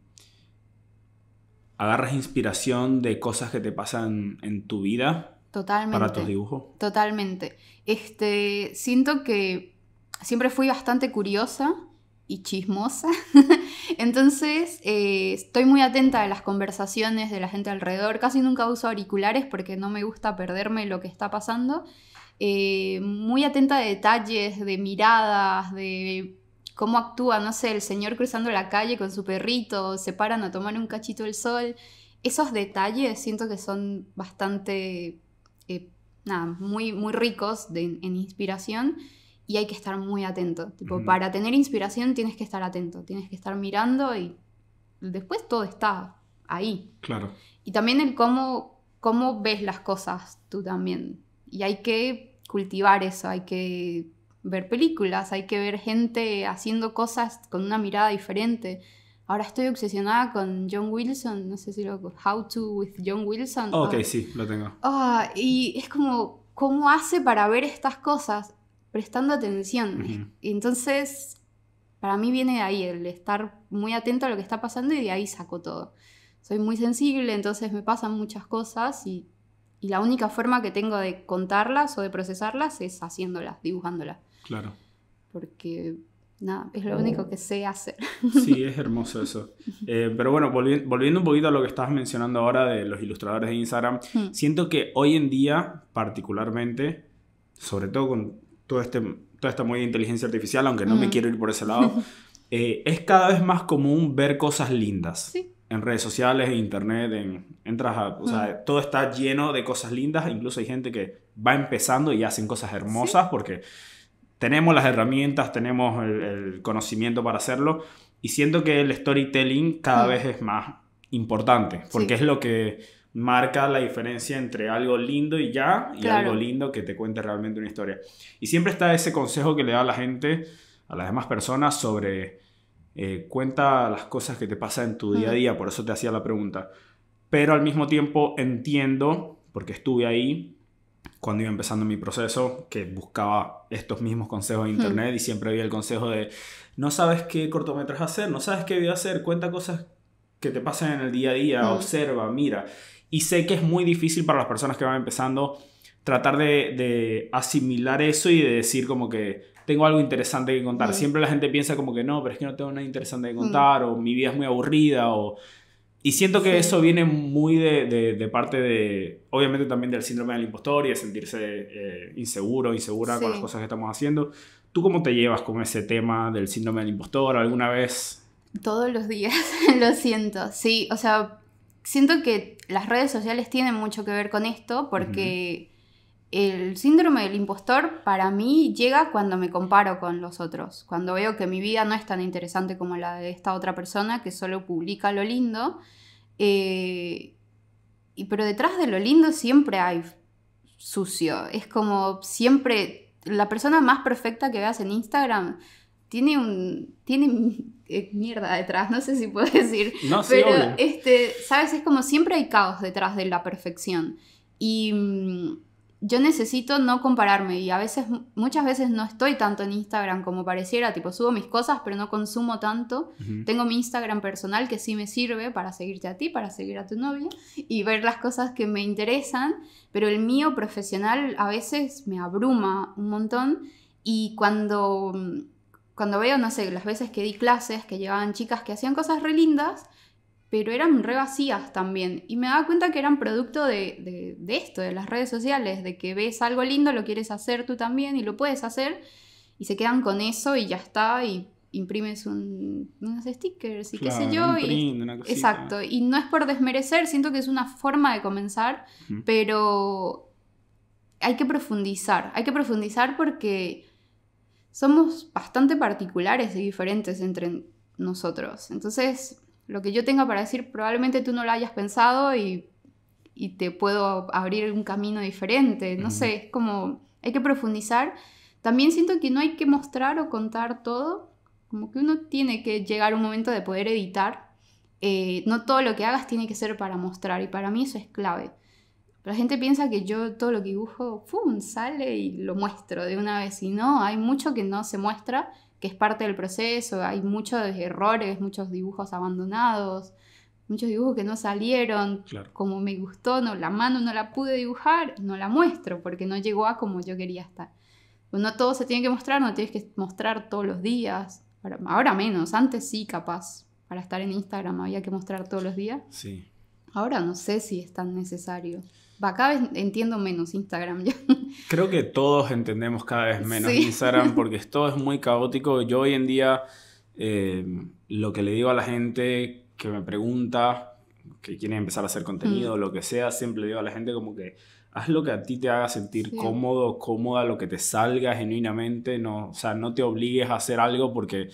agarras inspiración de cosas que te pasan en tu vida Totalmente. Para tu dibujo? Totalmente. Este, siento que siempre fui bastante curiosa y chismosa. [laughs] Entonces, eh, estoy muy atenta a las conversaciones de la gente alrededor. Casi nunca uso auriculares porque no me gusta perderme lo que está pasando. Eh, muy atenta a detalles, de miradas, de cómo actúa, no sé, el señor cruzando la calle con su perrito, se paran a tomar un cachito del sol. Esos detalles siento que son bastante nada, muy, muy ricos en inspiración y hay que estar muy atento. Tipo, Para tener inspiración tienes que estar atento, tienes que estar mirando y después todo está ahí. Claro. Y también el cómo, cómo ves las cosas tú también. Y hay que cultivar eso, hay que ver películas, hay que ver gente haciendo cosas con una mirada diferente. Ahora estoy obsesionada con John Wilson, no sé si lo... How to with John Wilson. Ok, ah. sí, lo tengo. Ah, y es como, ¿cómo hace para ver estas cosas? Prestando atención. Entonces, para mí viene de ahí, el estar muy atento a lo que está pasando y de ahí saco todo. Soy muy sensible, entonces me pasan muchas cosas y, y la única forma que tengo de contarlas o de procesarlas es haciéndolas, dibujándolas. Claro. Porque nada, es lo oh. único que sé hacer. Sí, [laughs] es hermoso eso. Eh, pero bueno, volviendo un poquito a lo que estabas mencionando ahora de los ilustradores de Instagram, hmm. siento que hoy en día, particularmente, sobre todo con todo este, toda esta muy de inteligencia artificial, aunque no me hmm. quiero ir por ese lado, [laughs] eh, es cada vez más común ver cosas lindas. Sí. En redes sociales, en internet, en, o hmm. todo está lleno de cosas lindas. Incluso hay gente que va empezando y hacen cosas hermosas porque tenemos las herramientas, tenemos el, conocimiento para hacerlo y siento que el storytelling cada mm. vez es más importante porque es lo que marca la diferencia entre algo lindo y ya y algo lindo que te cuente realmente una historia. Y siempre está ese consejo que le da a la gente, a las demás personas sobre eh, cuenta las cosas que te pasan en tu día a mm. día, por eso te hacía la pregunta. Pero al mismo tiempo entiendo, porque estuve ahí, cuando iba empezando mi proceso, que buscaba estos mismos consejos en hmm. internet y siempre había el consejo de no sabes qué cortometraje hacer, no sabes qué video hacer, cuenta cosas que te pasan en el día a día, hmm. observa, mira. Y sé que es muy difícil para las personas que van empezando tratar de, asimilar eso y de decir como que tengo algo interesante que contar. Hmm. Siempre la gente piensa como que no, pero es que no tengo nada interesante que contar o mi vida es muy aburrida o y siento que eso viene muy de, parte de, obviamente también del síndrome del impostor y de sentirse eh, inseguro, insegura con las cosas que estamos haciendo. ¿Tú cómo te llevas con ese tema del síndrome del impostor alguna vez? Todos los días, [laughs] lo siento, sí, o sea, siento que las redes sociales tienen mucho que ver con esto porque el síndrome del impostor para mí llega cuando me comparo con los otros, cuando veo que mi vida no es tan interesante como la de esta otra persona que solo publica lo lindo. Eh, y, pero detrás de lo lindo siempre hay sucio. Es como siempre la persona más perfecta que veas en Instagram tiene un tiene eh, mierda detrás, no sé si puedo [laughs] decir, no, pero este, sabes, es como siempre hay caos detrás de la perfección. Y mm, yo necesito no compararme y a veces, muchas veces no estoy tanto en Instagram como pareciera, tipo subo mis cosas pero no consumo tanto. Tengo mi Instagram personal que sí me sirve para seguirte a ti, para seguir a tu novia y ver las cosas que me interesan, pero el mío profesional a veces me abruma un montón y cuando, mm, cuando veo, no sé, las veces que di clases, que llevaban chicas que hacían cosas re lindas, pero eran re vacías también. Y me daba cuenta que eran producto de, esto, de las redes sociales, de que ves algo lindo, lo quieres hacer tú también y lo puedes hacer. Y se quedan con eso y ya está, y imprimes unos stickers y qué sé yo. exacto, y no es por desmerecer, siento que es una forma de comenzar, pero hay que profundizar, hay que profundizar porque somos bastante particulares y diferentes entre nosotros. Entonces, lo que yo tenga para decir probablemente tú no lo hayas pensado y, te puedo abrir un camino diferente. No sé, es como hay que profundizar. También siento que no hay que mostrar o contar todo, como que uno tiene que llegar a un momento de poder editar. Eh, no todo lo que hagas tiene que ser para mostrar y para mí eso es clave. La gente piensa que yo todo lo que dibujo, ¡pum!, sale y lo muestro de una vez y no, hay mucho que no se muestra que es parte del proceso, hay muchos errores, muchos dibujos abandonados, muchos dibujos que no salieron como me gustó, no, la mano no la pude dibujar, no la muestro porque no llegó a como yo quería estar. Pues no todo se tiene que mostrar, no tienes que mostrar todos los días, ahora, menos, antes sí capaz, para estar en Instagram había que mostrar todos los días. Ahora no sé si es tan necesario cada vez entiendo menos Instagram yo. [laughs] Creo que todos entendemos cada vez menos Instagram [laughs] porque esto es muy caótico. Yo hoy en día eh, lo que le digo a la gente que me pregunta, que quiere empezar a hacer contenido, mm. lo que sea, siempre le digo a la gente como que haz lo que a ti te haga sentir cómodo, cómoda, lo que te salga genuinamente. No, o sea, no te obligues a hacer algo porque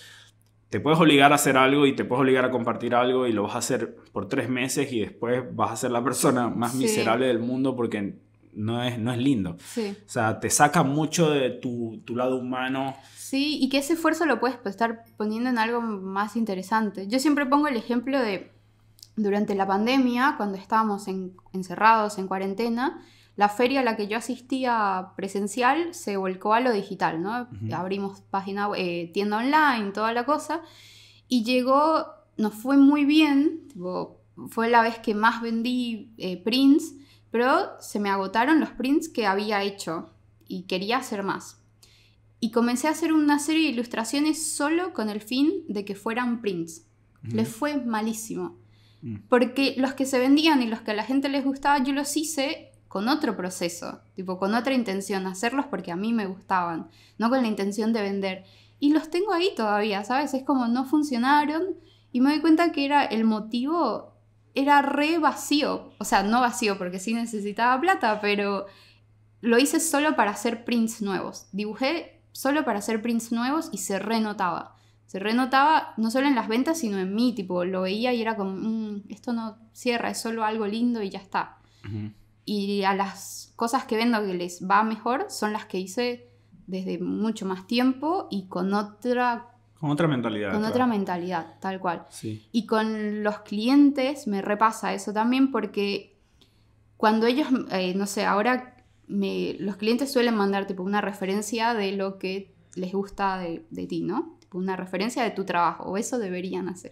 te puedes obligar a hacer algo y te puedes obligar a compartir algo y lo vas a hacer por tres meses y después vas a ser la persona más miserable del mundo porque no es, no es lindo. O sea, te saca mucho de tu, tu, lado humano. Sí, y que ese esfuerzo lo puedes pues, estar poniendo en algo más interesante. Yo siempre pongo el ejemplo de durante la pandemia, cuando estábamos encerrados en cuarentena, la feria a la que yo asistía presencial se volcó a lo digital, ¿no? Abrimos página, eh, tienda online, toda la cosa, y llegó, nos fue muy bien, fue la vez que más vendí eh, prints, pero se me agotaron los prints que había hecho y quería hacer más. Y comencé a hacer una serie de ilustraciones solo con el fin de que fueran prints. Les fue malísimo. Mm. Porque los que se vendían y los que a la gente les gustaba, yo los hice con otro proceso, tipo con otra intención, hacerlos porque a mí me gustaban, no con la intención de vender. Y los tengo ahí todavía, ¿sabes? Es como no funcionaron y me doy cuenta que era el motivo era re vacío, o sea, no vacío porque sí necesitaba plata, pero lo hice solo para hacer prints nuevos. Dibujé solo para hacer prints nuevos y se renotaba. Se renotaba no solo en las ventas, sino en mí, tipo, lo veía y era como, mm, esto no cierra, es solo algo lindo y ya está y a las cosas que vendo que les va mejor son las que hice desde mucho más tiempo y con otra... Con otra mentalidad. Con otra mentalidad, tal cual. Sí. Y con los clientes me repasa eso también porque cuando ellos, eh, no sé, ahora los clientes suelen mandar una referencia de lo que les gusta de, ti, ¿no? una referencia de tu trabajo, o eso deberían hacer.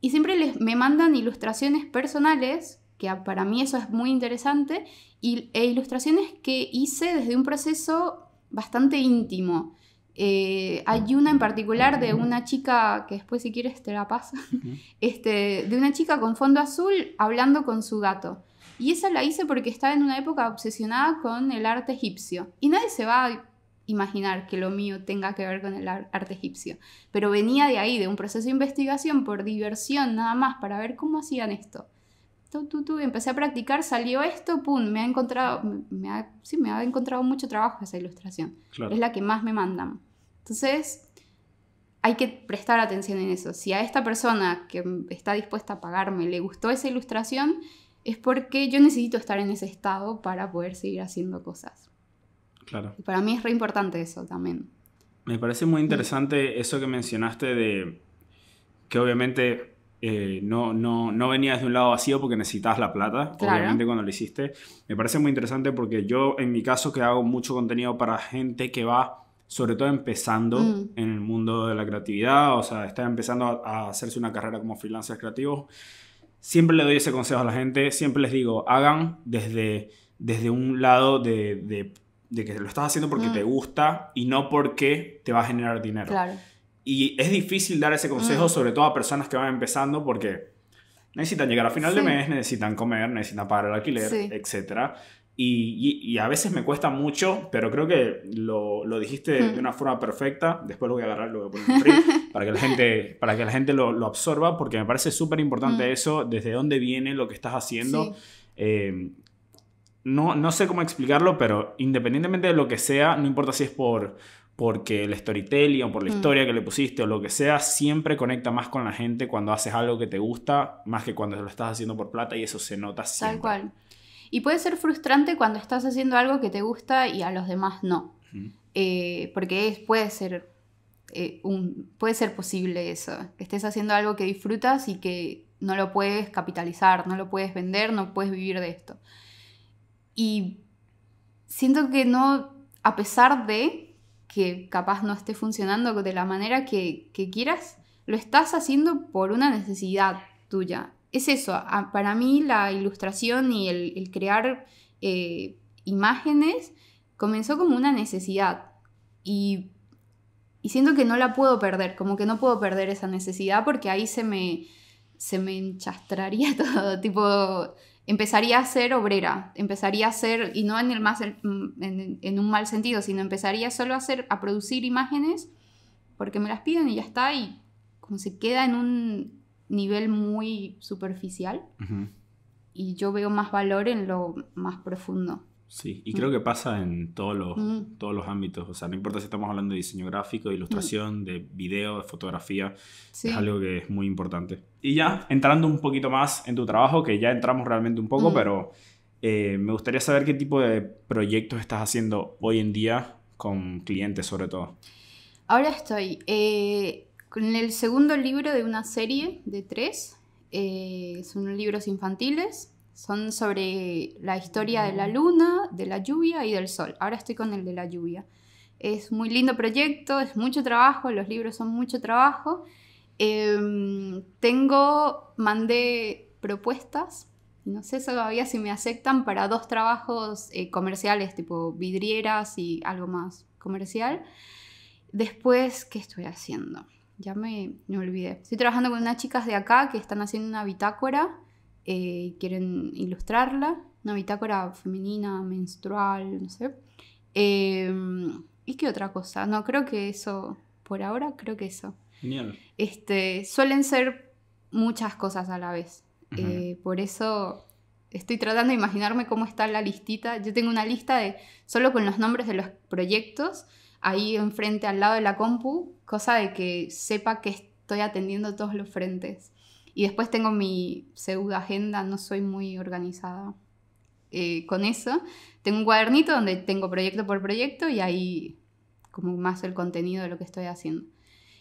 Y siempre les, me mandan ilustraciones personales que para mí eso es muy interesante, e ilustraciones que hice desde un proceso bastante íntimo. Eh, hay una en particular de una chica, que después si quieres te la paso, [laughs] este, de una chica con fondo azul hablando con su gato. Y esa la hice porque estaba en una época obsesionada con el arte egipcio. Y nadie se va a imaginar que lo mío tenga que ver con el arte egipcio. Pero venía de ahí, de un proceso de investigación por diversión nada más, para ver cómo hacían esto empecé a practicar, salió esto, pum, me ha encontrado, sí, me ha encontrado mucho trabajo esa ilustración. Es la que más me mandan. Entonces, hay que prestar atención en eso. Si a esta persona que está dispuesta a pagarme le gustó esa ilustración, es porque yo necesito estar en ese estado para poder seguir haciendo cosas. Claro. para mí es re importante eso también. Me parece muy mm. interesante eso que mencionaste de que obviamente eh, no, no, no venía de un lado vacío porque necesitabas la plata, obviamente cuando lo hiciste. Me parece muy interesante porque yo, en mi caso, que hago mucho contenido para gente que va, sobre todo empezando mm. en el mundo de la creatividad, o sea, está empezando a, hacerse una carrera como freelancer creativo, siempre le doy ese consejo a la gente, siempre les digo, hagan desde, desde un lado de, de, que lo estás haciendo porque mm. te gusta y no porque te va a generar dinero. Claro. Y es difícil dar ese consejo, mm. sobre todo a personas que van empezando, porque necesitan llegar a final de mes, necesitan comer, necesitan pagar el alquiler, etcétera etc. Y, a veces me cuesta mucho, pero creo que lo, lo dijiste mm. de una forma perfecta. Después lo voy a agarrar, lo voy a poner en [laughs] para que la gente, para que la gente lo, lo absorba, porque me parece súper importante mm. eso, desde dónde viene lo que estás haciendo. Eh, no, no sé cómo explicarlo, pero independientemente de lo que sea, no importa si es por porque el storytelling o por la mm. historia que le pusiste o lo que sea, siempre conecta más con la gente cuando haces algo que te gusta, más que cuando lo estás haciendo por plata y eso se nota siempre. Tal cual. Y puede ser frustrante cuando estás haciendo algo que te gusta y a los demás no. Eh, porque es, puede ser eh, puede ser posible eso, que estés haciendo algo que disfrutas y que no lo puedes capitalizar, no lo puedes vender, no puedes vivir de esto. Y siento que no, a pesar de, que capaz no esté funcionando de la manera que, quieras, lo estás haciendo por una necesidad tuya. Es eso, para mí la ilustración y el, crear eh, imágenes comenzó como una necesidad y, y, siento que no la puedo perder, como que no puedo perder esa necesidad porque ahí se me, se me enchastraría [laughs] todo, tipo, empezaría a ser obrera, empezaría a ser, y no en, el más, en, un mal sentido, sino empezaría solo a, hacer, a producir imágenes porque me las piden y ya está, y como se queda en un nivel muy superficial, y yo veo más valor en lo más profundo. Sí, y mm. creo que pasa en todos los, mm. todos los ámbitos. O sea, no importa si estamos hablando de diseño gráfico, de ilustración, mm. de video, de fotografía. Es algo que es muy importante. Y ya, entrando un poquito más en tu trabajo, que ya entramos realmente un poco, pero eh, me gustaría saber qué tipo de proyectos estás haciendo hoy en día con clientes, sobre todo. Ahora estoy eh, con el segundo libro de una serie de tres. Eh, son libros infantiles son sobre la historia de la luna, de la lluvia y del sol. Ahora estoy con el de la lluvia. Es muy lindo proyecto, es mucho trabajo, los libros son mucho trabajo. Em, tengo, mandé propuestas, no sé todavía si me aceptan para dos trabajos eh, comerciales, tipo vidrieras y algo más comercial. Después, ¿qué estoy haciendo? Ya me, me olvidé. Estoy trabajando con unas chicas de acá que están haciendo una bitácora eh, quieren ilustrarla, una bitácora femenina, menstrual, no sé. Em, ¿Y qué otra cosa? No, creo que eso, por ahora, creo que eso. Genial. Este, suelen ser muchas cosas a la vez. Eh, por eso estoy tratando de imaginarme cómo está la listita. Yo tengo una lista de solo con los nombres de los proyectos ahí enfrente al lado de la compu, cosa de que sepa que estoy atendiendo todos los frentes. Y después tengo mi pseudo agenda, no soy muy organizada eh, con eso. Tengo un cuadernito donde tengo proyecto por proyecto y ahí como más el contenido de lo que estoy haciendo.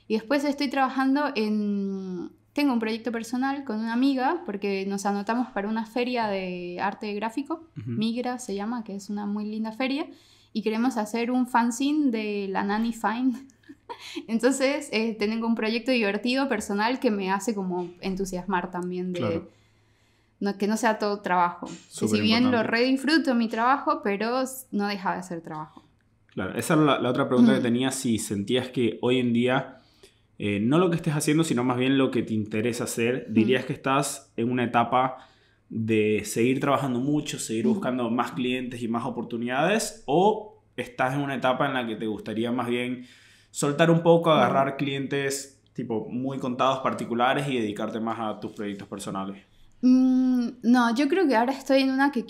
Y después estoy trabajando en... Tengo un proyecto personal con una amiga porque nos anotamos para una feria de arte gráfico, Migra se llama, que es una muy linda feria, y queremos hacer un fanzine de la Nanny Fine [laughs] Entonces, eh, tengo un proyecto divertido, personal, que me hace como entusiasmar también de... que no sea todo trabajo. si bien lo lo redisfruto mi trabajo, pero no deja de ser trabajo. Claro, esa era la, otra pregunta que tenía, si sentías que hoy en día, eh, no lo que estés haciendo, sino más bien lo que te interesa hacer, dirías que estás en una etapa de seguir trabajando mucho, seguir buscando más clientes y más oportunidades, o estás en una etapa en la que te gustaría más bien soltar un poco, agarrar clientes tipo muy contados particulares y dedicarte más a tus proyectos personales? Mm, no, yo creo que ahora estoy en una que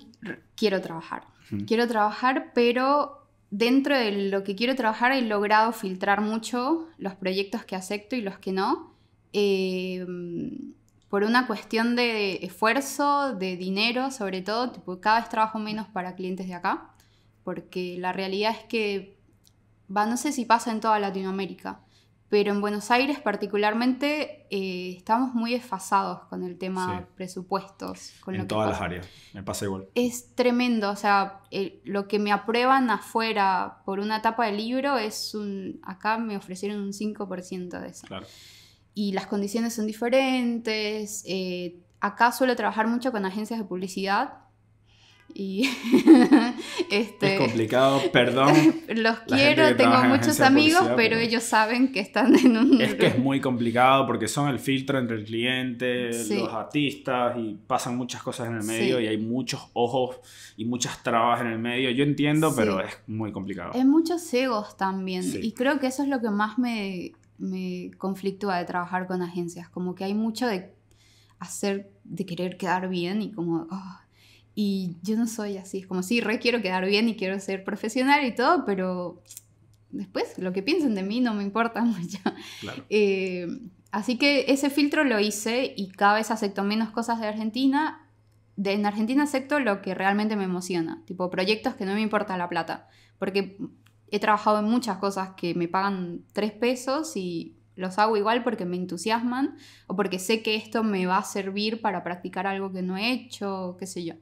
quiero trabajar. Quiero trabajar, pero dentro de lo que quiero trabajar he logrado filtrar mucho los proyectos que acepto y los que no. Em, por una cuestión de esfuerzo, de dinero, sobre todo, tipo, cada vez trabajo menos para clientes de acá, porque la realidad es que no sé si pasa en toda Latinoamérica, pero en Buenos Aires particularmente eh, estamos muy desfasados con el tema presupuestos. Con en todas las áreas, me pasa igual. Es tremendo, o sea, lo que me aprueban afuera por una tapa de libro es un, acá me ofrecieron un 5% de eso. Y las condiciones son diferentes. Eh, acá suelo trabajar mucho con agencias de publicidad [laughs] Este, es complicado, perdón. [laughs] Los quiero, tengo muchos amigos, pero, ellos saben que están en un... Es que es muy complicado porque son el filtro entre el cliente, los artistas y pasan muchas cosas en el medio y hay muchos ojos y muchas trabas en el medio. Yo entiendo, pero es muy complicado. Hay muchos egos también y creo que eso es lo que más me, me conflictúa de trabajar con agencias, como que hay mucho de hacer, de querer quedar bien y como, ah, y yo no soy así, es como, si re quiero quedar bien y quiero ser profesional y todo, pero después lo que piensen de mí no me importa [laughs] mucho. Eh, así que ese filtro lo hice y cada vez acepto menos cosas de Argentina. en Argentina acepto lo que realmente me emociona, tipo proyectos que no me importa la plata, porque he trabajado en muchas cosas que me pagan tres pesos y los hago igual porque me entusiasman o porque sé que esto me va a servir para practicar algo que no he hecho, qué sé yo.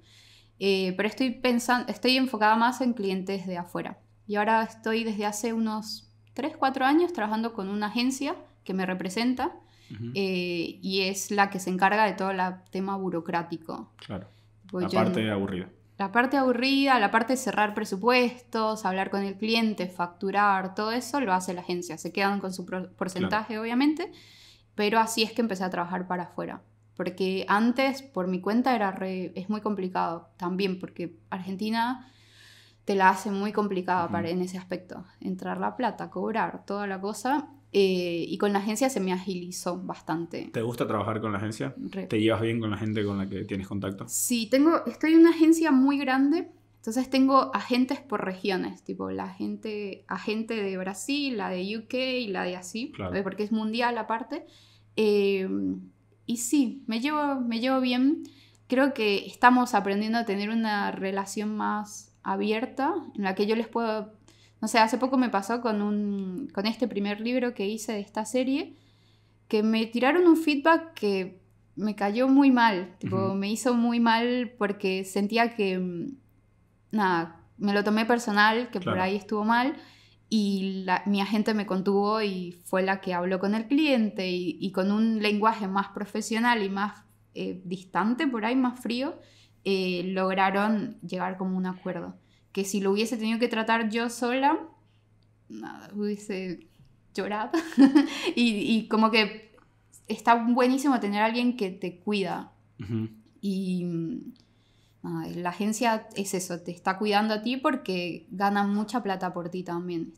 Eh, pero estoy, pensando, estoy enfocada más en clientes de afuera. Y ahora estoy desde hace unos 3, 4 años trabajando con una agencia que me representa eh, y es la que se encarga de todo el tema burocrático. Claro. la parte aburrida. La parte aburrida, la parte de cerrar presupuestos, hablar con el cliente, facturar, todo eso lo hace la agencia. Se quedan con su porcentaje, obviamente, pero así es que empecé a trabajar para afuera. Porque antes, por mi cuenta, era es muy complicado también, porque Argentina te la hace muy complicada para, en ese aspecto. Entrar la plata, cobrar, toda la cosa. Eh, y con la agencia se me agilizó bastante. ¿Te gusta trabajar con la agencia? ¿Te llevas bien con la gente con la que tienes contacto? Sí, tengo, estoy en una agencia muy grande, entonces tengo agentes por regiones, tipo la gente, agente de Brasil, la de UK, y la de así, eh, porque es mundial aparte. Eh, y sí, me llevo, me llevo bien. Creo que estamos aprendiendo a tener una relación más abierta en la que yo les puedo, no sé, hace poco me pasó con, un, con este primer libro que hice de esta serie, que me tiraron un feedback que me cayó muy mal, tipo, me hizo muy mal porque sentía que, mm, nada, me lo tomé personal, que por ahí estuvo mal y mi agente me contuvo y fue la que habló con el cliente y, con un lenguaje más profesional y más eh, distante por ahí, más frío, eh, lograron llegar como un acuerdo. Que si lo hubiese tenido que tratar yo sola, nada, hubiese llorado. [laughs] y, como que está buenísimo tener alguien que te cuida. Y la agencia es eso, te está cuidando a ti porque ganan mucha plata por ti también.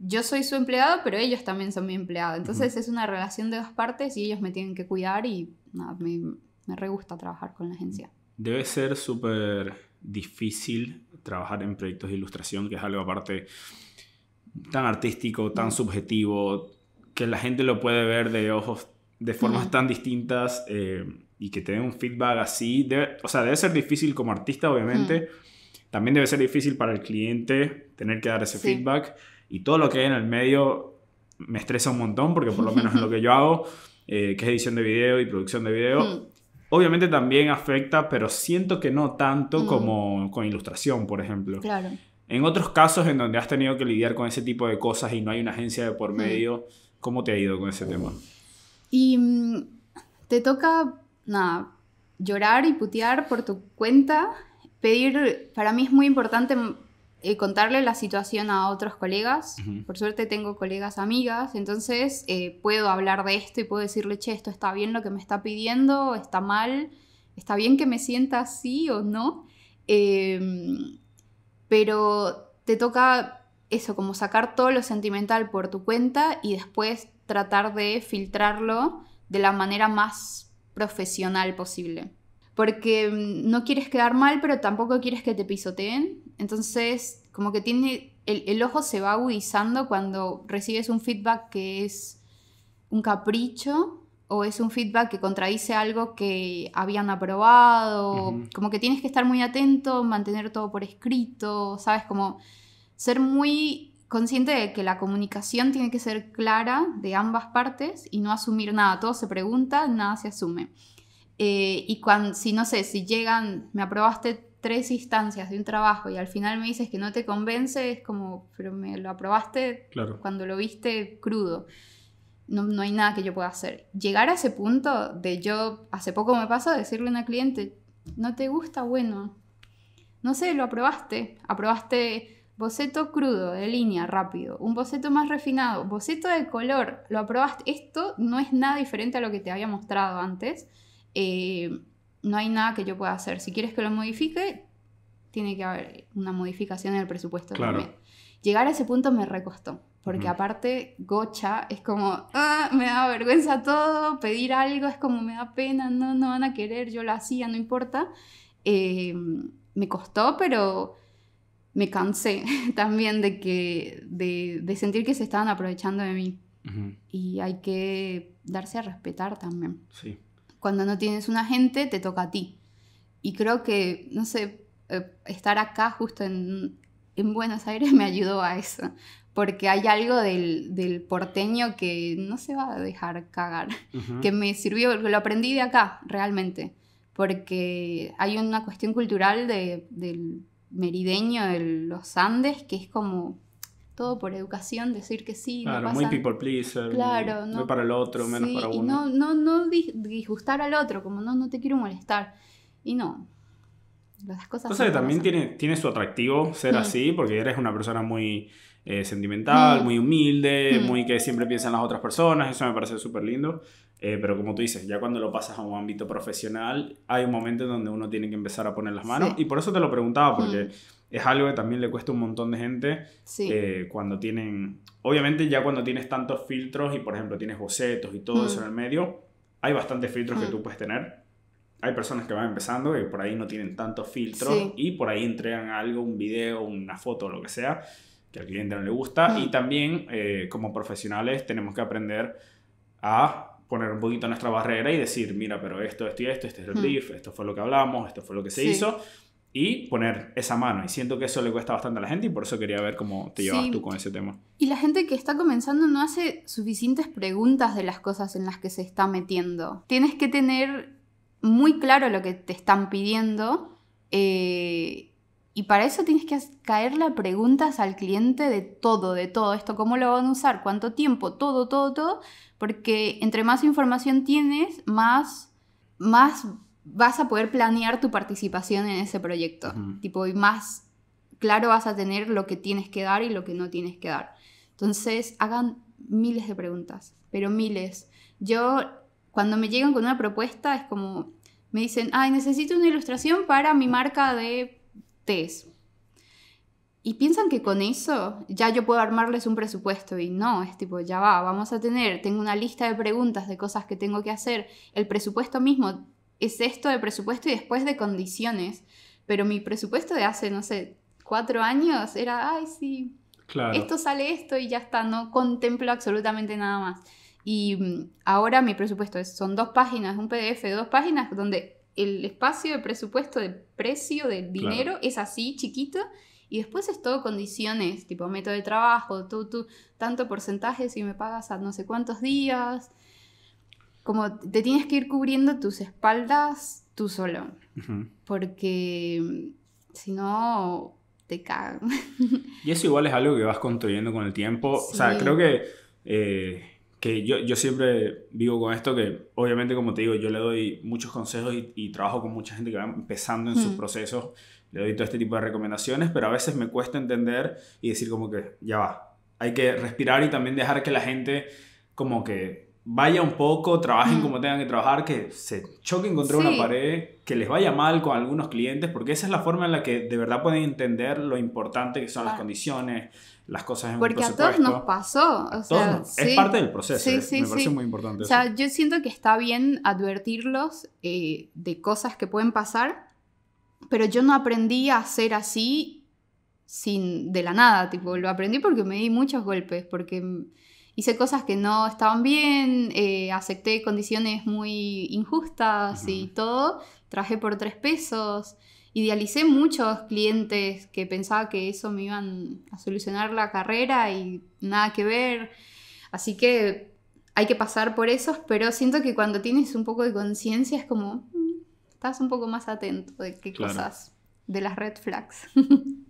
yo soy su empleado, pero ellos también son mi empleado. Entonces es una relación de dos partes y ellos me tienen que cuidar y me, me gusta trabajar con la agencia. Debe ser súper difícil trabajar en proyectos de ilustración, que es algo aparte tan artístico, tan mm. subjetivo, que la gente lo puede ver de ojos, de formas mm. tan distintas. Eh, y que te den un feedback así, o sea, debe ser difícil como artista, obviamente. También debe ser difícil para el cliente tener que dar ese feedback. Y todo lo que hay en el medio me estresa un montón, porque por lo menos en lo que [laughs] yo hago, eh, que es edición de video y producción de video, obviamente también afecta, pero siento que no tanto como con ilustración, por ejemplo. Claro. En otros casos en donde has tenido que lidiar con ese tipo de cosas y no hay una agencia de por medio, ¿cómo te ha ido con ese tema? Y mm, te toca nada, llorar y putear por tu cuenta. Pedir, para mí es muy importante mm, eh, contarle la situación a otros colegas. Por suerte tengo colegas amigas, entonces eh, puedo hablar de esto y puedo decirle, che, esto está bien lo que me está pidiendo, está mal, está bien que me sienta así o no. Em, pero te toca eso, como sacar todo lo sentimental por tu cuenta y después tratar de filtrarlo de la manera más profesional posible. Porque mm, no quieres quedar mal, pero tampoco quieres que te pisoteen. Entonces, como que tiene, el, ojo se va agudizando cuando recibes un feedback que es un capricho o es un feedback que contradice algo que habían aprobado. Como que tienes que estar muy atento, mantener todo por escrito, ¿sabes? Como ser muy consciente de que la comunicación tiene que ser clara de ambas partes y no asumir nada. Todo se pregunta, nada se asume. Eh, y cuando, si no sé, si llegan, me aprobaste tres instancias de un trabajo y al final me dices que no te convence, es como, pero me lo aprobaste cuando lo viste crudo. No, no, hay nada que yo pueda hacer. Llegar a ese punto de yo, hace poco me pasó decirle a una cliente, no te gusta, bueno, no sé, lo aprobaste, aprobaste boceto crudo, de línea, rápido, un boceto más refinado, boceto de color, lo aprobaste. Esto no es nada diferente a lo que te había mostrado antes. Eh, no hay nada que yo pueda hacer. Si quieres que lo modifique, tiene que haber una modificación en el presupuesto claro. Llegar a ese punto me recostó, porque aparte, gocha, es como, ah, me da vergüenza todo, pedir algo es como, me da pena, no, no van a querer, yo lo hacía, no importa. Eh, me costó, pero me cansé [laughs] también de, que, de, sentir que se estaban aprovechando de mí. Y hay que darse a respetar también. Cuando no tienes una gente, te toca a ti. Y creo que, no sé, eh, estar acá justo en, Buenos Aires [laughs] me ayudó a eso porque hay algo del, porteño que no se va a dejar cagar, que me sirvió, lo aprendí de acá, realmente, porque hay una cuestión cultural del merideño de los Andes, que es como todo por educación, decir que sí. Claro, muy people pleaser. Claro, muy, no, para el otro, menos para uno. no, no, no disgustar al otro, como no, no te quiero molestar. Y no. Las cosas. que también tiene, tiene su atractivo ser mm. así, porque eres una persona muy eh, sentimental, mm. muy humilde, mm. muy que siempre piensa en las otras personas, eso me parece súper lindo. Eh, pero como tú dices, ya cuando lo pasas a un ámbito profesional, hay un momento en donde uno tiene que empezar a poner las manos. Y por eso te lo preguntaba, hmm. porque es algo que también le cuesta un montón de gente sí. Eh, cuando tienen... Obviamente ya cuando tienes tantos filtros y por ejemplo tienes bocetos y todo eso en hmm. el medio, hay bastantes filtros que hmm. tú puedes tener. Hay personas que van empezando y por ahí no tienen tantos filtros y por ahí entregan algo, un video, una foto, lo que sea, que al cliente no le gusta. Y también eh, como profesionales tenemos que aprender a poner un poquito nuestra barrera y decir, mira, pero esto, esto y esto, este es el brief, esto fue lo que hablamos, esto fue lo que se hizo, y poner esa mano. Y siento que eso le cuesta bastante a la gente y por eso quería ver cómo te llevas tú con ese tema. Y la gente que está comenzando no hace suficientes preguntas de las cosas en las que se está metiendo. Tienes que tener muy claro lo que te están pidiendo. Eh, y para eso tienes que caerle preguntas al cliente de todo, de todo esto, cómo lo van a usar, cuánto tiempo, todo, todo, todo, porque entre más información tienes, más, más vas a poder planear tu participación en ese proyecto. Tipo, y más claro vas a tener lo que tienes que dar y lo que no tienes que dar. Entonces, hagan miles de preguntas, pero miles. Yo, cuando me llegan con una propuesta, es como, me dicen, ay, necesito una ilustración para mi marca de y piensan que con eso ya yo puedo armarles un presupuesto y no, es tipo, ya va, vamos a tener, tengo una lista de preguntas de cosas que tengo que hacer, el presupuesto mismo es esto de presupuesto y después de condiciones, pero mi presupuesto de hace, no sé, cuatro años era, ay, sí, esto sale esto y ya está, no contemplo absolutamente nada más. Y mm, ahora mi presupuesto es, son dos páginas, un PDF dos páginas donde el espacio de presupuesto de precio del dinero es así, chiquito, y después es todo condiciones, tipo método de trabajo, tanto porcentaje si me pagas a no sé cuántos días. Como te tienes que ir cubriendo tus espaldas tú solo. Porque mm, si no, te cagan. [laughs] y eso igual es algo que vas construyendo con el tiempo. O sea, creo que eh, que yo, yo, siempre digo con esto que, obviamente, como te digo, yo le doy muchos consejos y, trabajo con mucha gente que va empezando en sus procesos, le doy todo este tipo de recomendaciones, pero a veces me cuesta entender y decir como que, ya va, hay que respirar y también dejar que la gente como que vaya un poco, trabajen como tengan que trabajar, que se choquen contra una pared, que les vaya mal con algunos clientes, porque esa es la forma en la que de verdad pueden entender lo importante que son las condiciones, cosas Porque a todos nos pasó. Es parte del proceso. Eh, me parece muy importante. O sea, yo siento que está bien advertirlos eh, de cosas que pueden pasar, pero yo no aprendí a hacer así sin de la nada. Tipo, lo aprendí porque me di muchos golpes, porque hice cosas que no estaban bien, eh, acepté condiciones muy injustas y todo. traje por tres pesos idealicé muchos clientes que pensaba que eso me iban a solucionar la carrera y nada que ver. Así que hay que pasar por esos, pero siento que cuando tienes un poco de conciencia es como, mm, estás un poco más atento de qué cosas, de las red flags. [laughs]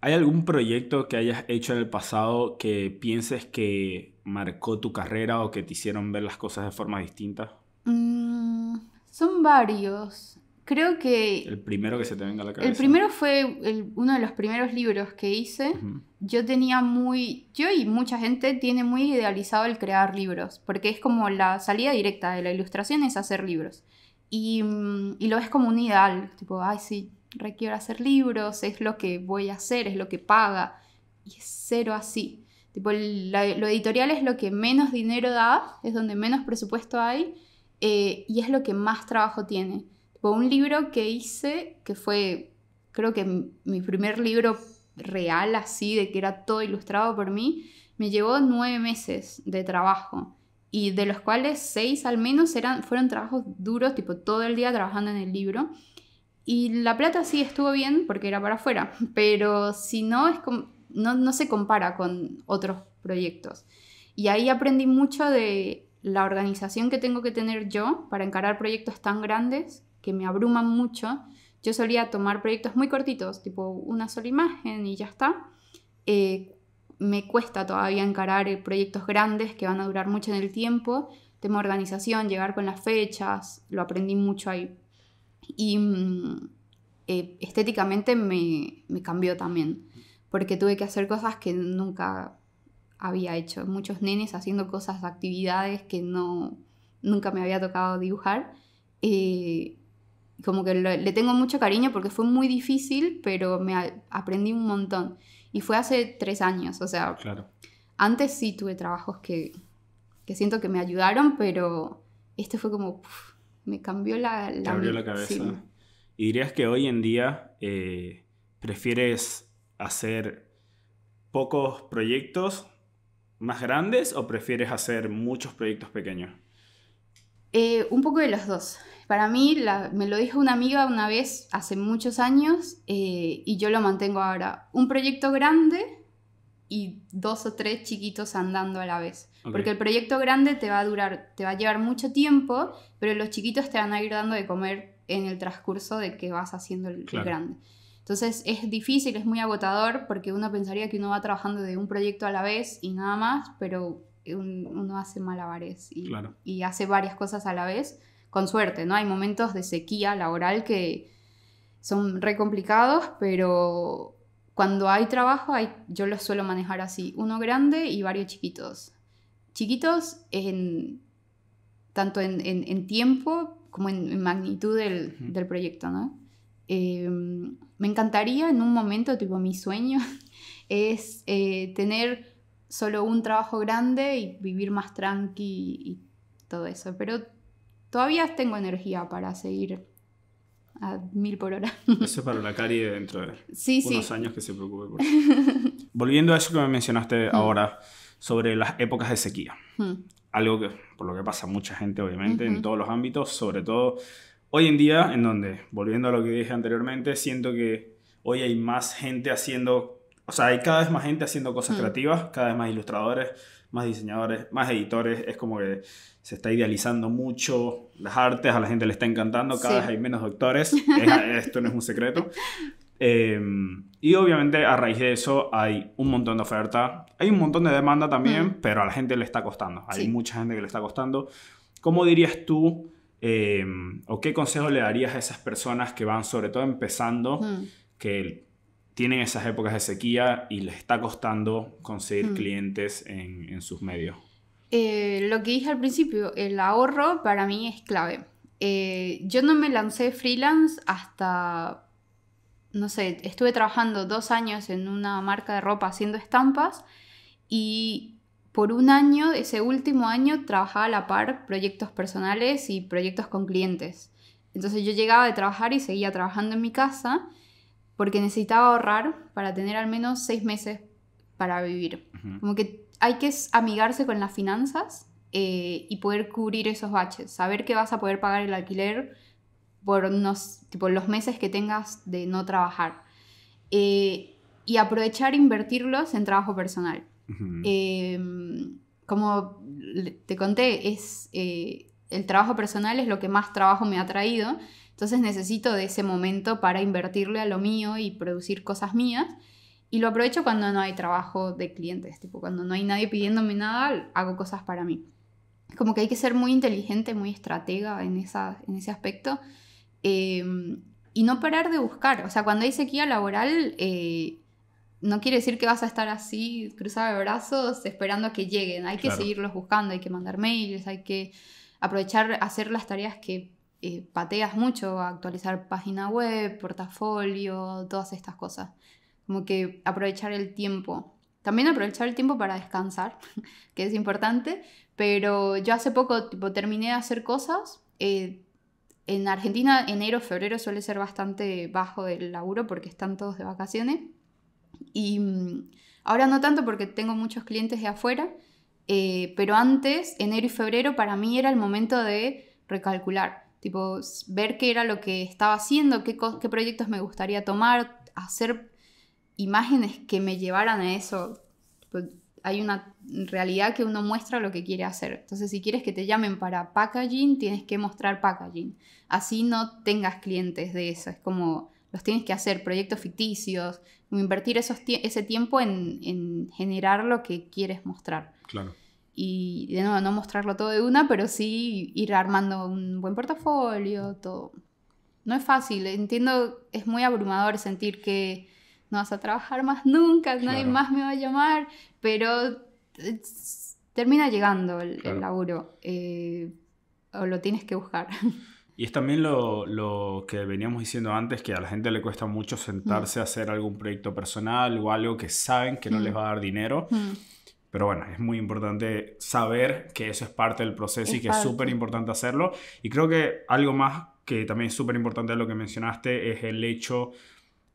¿Hay algún proyecto que hayas hecho en el pasado que pienses que marcó tu carrera o que te hicieron ver las cosas de forma distinta? Mm, son varios. Creo que... El primero que se te venga a la cabeza. El primero fue uno de los primeros libros que hice. Yo tenía muy... Yo y mucha gente tiene muy idealizado el crear libros, porque es como la salida directa de la ilustración es hacer libros. Mm, y, lo ves como un ideal, tipo, ay, sí, requiero hacer libros, es lo que voy a hacer, es lo que paga. Y es cero así. Tipo, lo editorial es lo que menos dinero da, es donde menos presupuesto hay eh, y es lo que más trabajo tiene un libro que hice, que fue, creo que mi primer libro real así, de que era todo ilustrado por mí, me llevó nueve meses de trabajo y de los cuales seis al menos eran, fueron trabajos duros, tipo todo el día trabajando en el libro. Y la plata sí estuvo bien porque era para afuera, [laughs] pero si no, es no, no se compara con otros proyectos. Y ahí aprendí mucho de la organización que tengo que tener yo para encarar proyectos tan grandes que me abruman mucho, yo solía tomar proyectos muy cortitos, tipo una sola imagen y ya está. Eh, me cuesta todavía encarar eh, proyectos grandes que van a durar mucho en el tiempo. Tema organización, llegar con las fechas, lo aprendí mucho ahí. Y mm, eh, estéticamente me, cambió también, porque tuve que hacer cosas que nunca había hecho. Muchos nenes haciendo cosas, actividades que no, nunca me había tocado dibujar como que le tengo mucho cariño porque fue muy difícil, pero me aprendí un montón. Y fue hace tres años, o sea, antes sí tuve trabajos que, siento que me ayudaron, pero este fue como, me cambió la, la, la cabeza. ¿Y dirías que hoy en día eh, prefieres hacer pocos proyectos más grandes o prefieres hacer muchos proyectos pequeños? Eh, un poco de los dos. Para mí, me lo dijo una amiga una vez hace muchos años eh, y yo lo mantengo ahora. Un proyecto grande y dos o tres chiquitos andando a la vez. Porque el proyecto grande te va a durar, te va a llevar mucho tiempo, pero los chiquitos te van a ir dando de comer en el transcurso de que vas haciendo el grande. Entonces es difícil, es muy agotador porque uno pensaría que uno va trabajando de un proyecto a la vez y nada más, pero eh, uno hace malabares y, hace varias cosas a la vez, con suerte, ¿no? Hay momentos de sequía laboral que son re complicados, pero cuando hay trabajo hay, yo los suelo manejar así, uno grande y varios chiquitos. Chiquitos en, tanto en, tiempo como en, magnitud del, proyecto, ¿no? Em, me encantaría en un momento, tipo mi sueño, [laughs] es eh, tener solo un trabajo grande y vivir más tranqui y todo eso. Pero todavía tengo energía para seguir a mil por hora. [laughs] Eso es para la Cari dentro de unos años que se preocupe por eso. [laughs] Volviendo a eso que me mencionaste mm. ahora sobre las épocas de sequía. Mm. Algo que, por lo que pasa mucha gente, obviamente, en todos los ámbitos, sobre todo hoy en día, en donde, volviendo a lo que dije anteriormente, siento que hoy hay más gente haciendo o sea, hay cada vez más gente haciendo cosas mm. creativas, cada vez más ilustradores, más diseñadores, más editores. Es como que se está idealizando mucho las artes, a la gente le está encantando, cada vez hay menos doctores. [laughs] esto no es un secreto. Em, y obviamente a raíz de eso hay un montón de oferta, hay un montón de demanda también, mm. pero a la gente le está costando. Hay mucha gente que le está costando. ¿Cómo dirías tú em, o qué consejo le darías a esas personas que van sobre todo empezando, mm. que que tienen esas épocas de sequía y les está costando conseguir mm. clientes en, sus medios. Eh, lo que dije al principio, el ahorro para mí es clave. Eh, yo no me lancé freelance hasta, no sé, estuve trabajando dos años en una marca de ropa haciendo estampas y por un año, ese último año, trabajaba a la par proyectos personales y proyectos con clientes. Entonces yo llegaba de trabajar y seguía trabajando en mi casa porque necesitaba ahorrar para tener al menos seis meses para vivir. Como que hay que amigarse con las finanzas eh, y poder cubrir esos baches, saber que vas a poder pagar el alquiler por los meses que tengas de no trabajar. Eh, y aprovechar invertirlos en trabajo personal. Em, como te conté, es, eh, el trabajo personal es lo que más trabajo me ha traído entonces necesito de ese momento para invertirle a lo mío y producir cosas mías. Y lo aprovecho cuando no hay trabajo de clientes, tipo cuando no hay nadie pidiéndome nada, hago cosas para mí. como que hay que ser muy inteligente, muy estratega en, esa, en ese aspecto. Em, y no parar de buscar. O sea, cuando hay sequía laboral, eh, no quiere decir que vas a estar así, cruzado de brazos, esperando a que lleguen. Hay que seguirlos buscando, hay que mandar mails, hay que aprovechar, hacer las tareas que eh, pateas mucho a actualizar página web, portafolio, todas estas cosas. Como que aprovechar el tiempo. También aprovechar el tiempo para descansar, [laughs] que es importante. Pero yo hace poco tipo, terminé de hacer cosas. Eh, en Argentina, enero, febrero suele ser bastante bajo el laburo porque están todos de vacaciones. Y mm, ahora no tanto porque tengo muchos clientes de afuera. Eh, pero antes, enero y febrero, para mí era el momento de recalcular Tipo, ver qué era lo que estaba haciendo, qué, proyectos me gustaría tomar, hacer imágenes que me llevaran a eso. Pues, hay una realidad que uno muestra lo que quiere hacer. Entonces, si quieres que te llamen para packaging, tienes que mostrar packaging. Así no tengas clientes de eso. Es como los tienes que hacer, proyectos ficticios, invertir esos ese tiempo en generar lo que quieres mostrar. Claro y de nuevo no mostrarlo todo de una, pero sí ir armando un buen portafolio, todo. No es fácil, entiendo, es muy abrumador sentir que no vas a trabajar más nunca, nadie más me va a llamar, pero termina llegando el, laburo eh, o lo tienes que buscar. [laughs] Y es también lo, lo, que veníamos diciendo antes, que a la gente le cuesta mucho sentarse mm. a hacer algún proyecto personal o algo que saben que no les mm. va a dar dinero. Mm. Pero bueno, es muy importante saber que eso es parte del proceso y que es súper importante hacerlo. Y creo que algo más que también es súper importante de lo que mencionaste es el hecho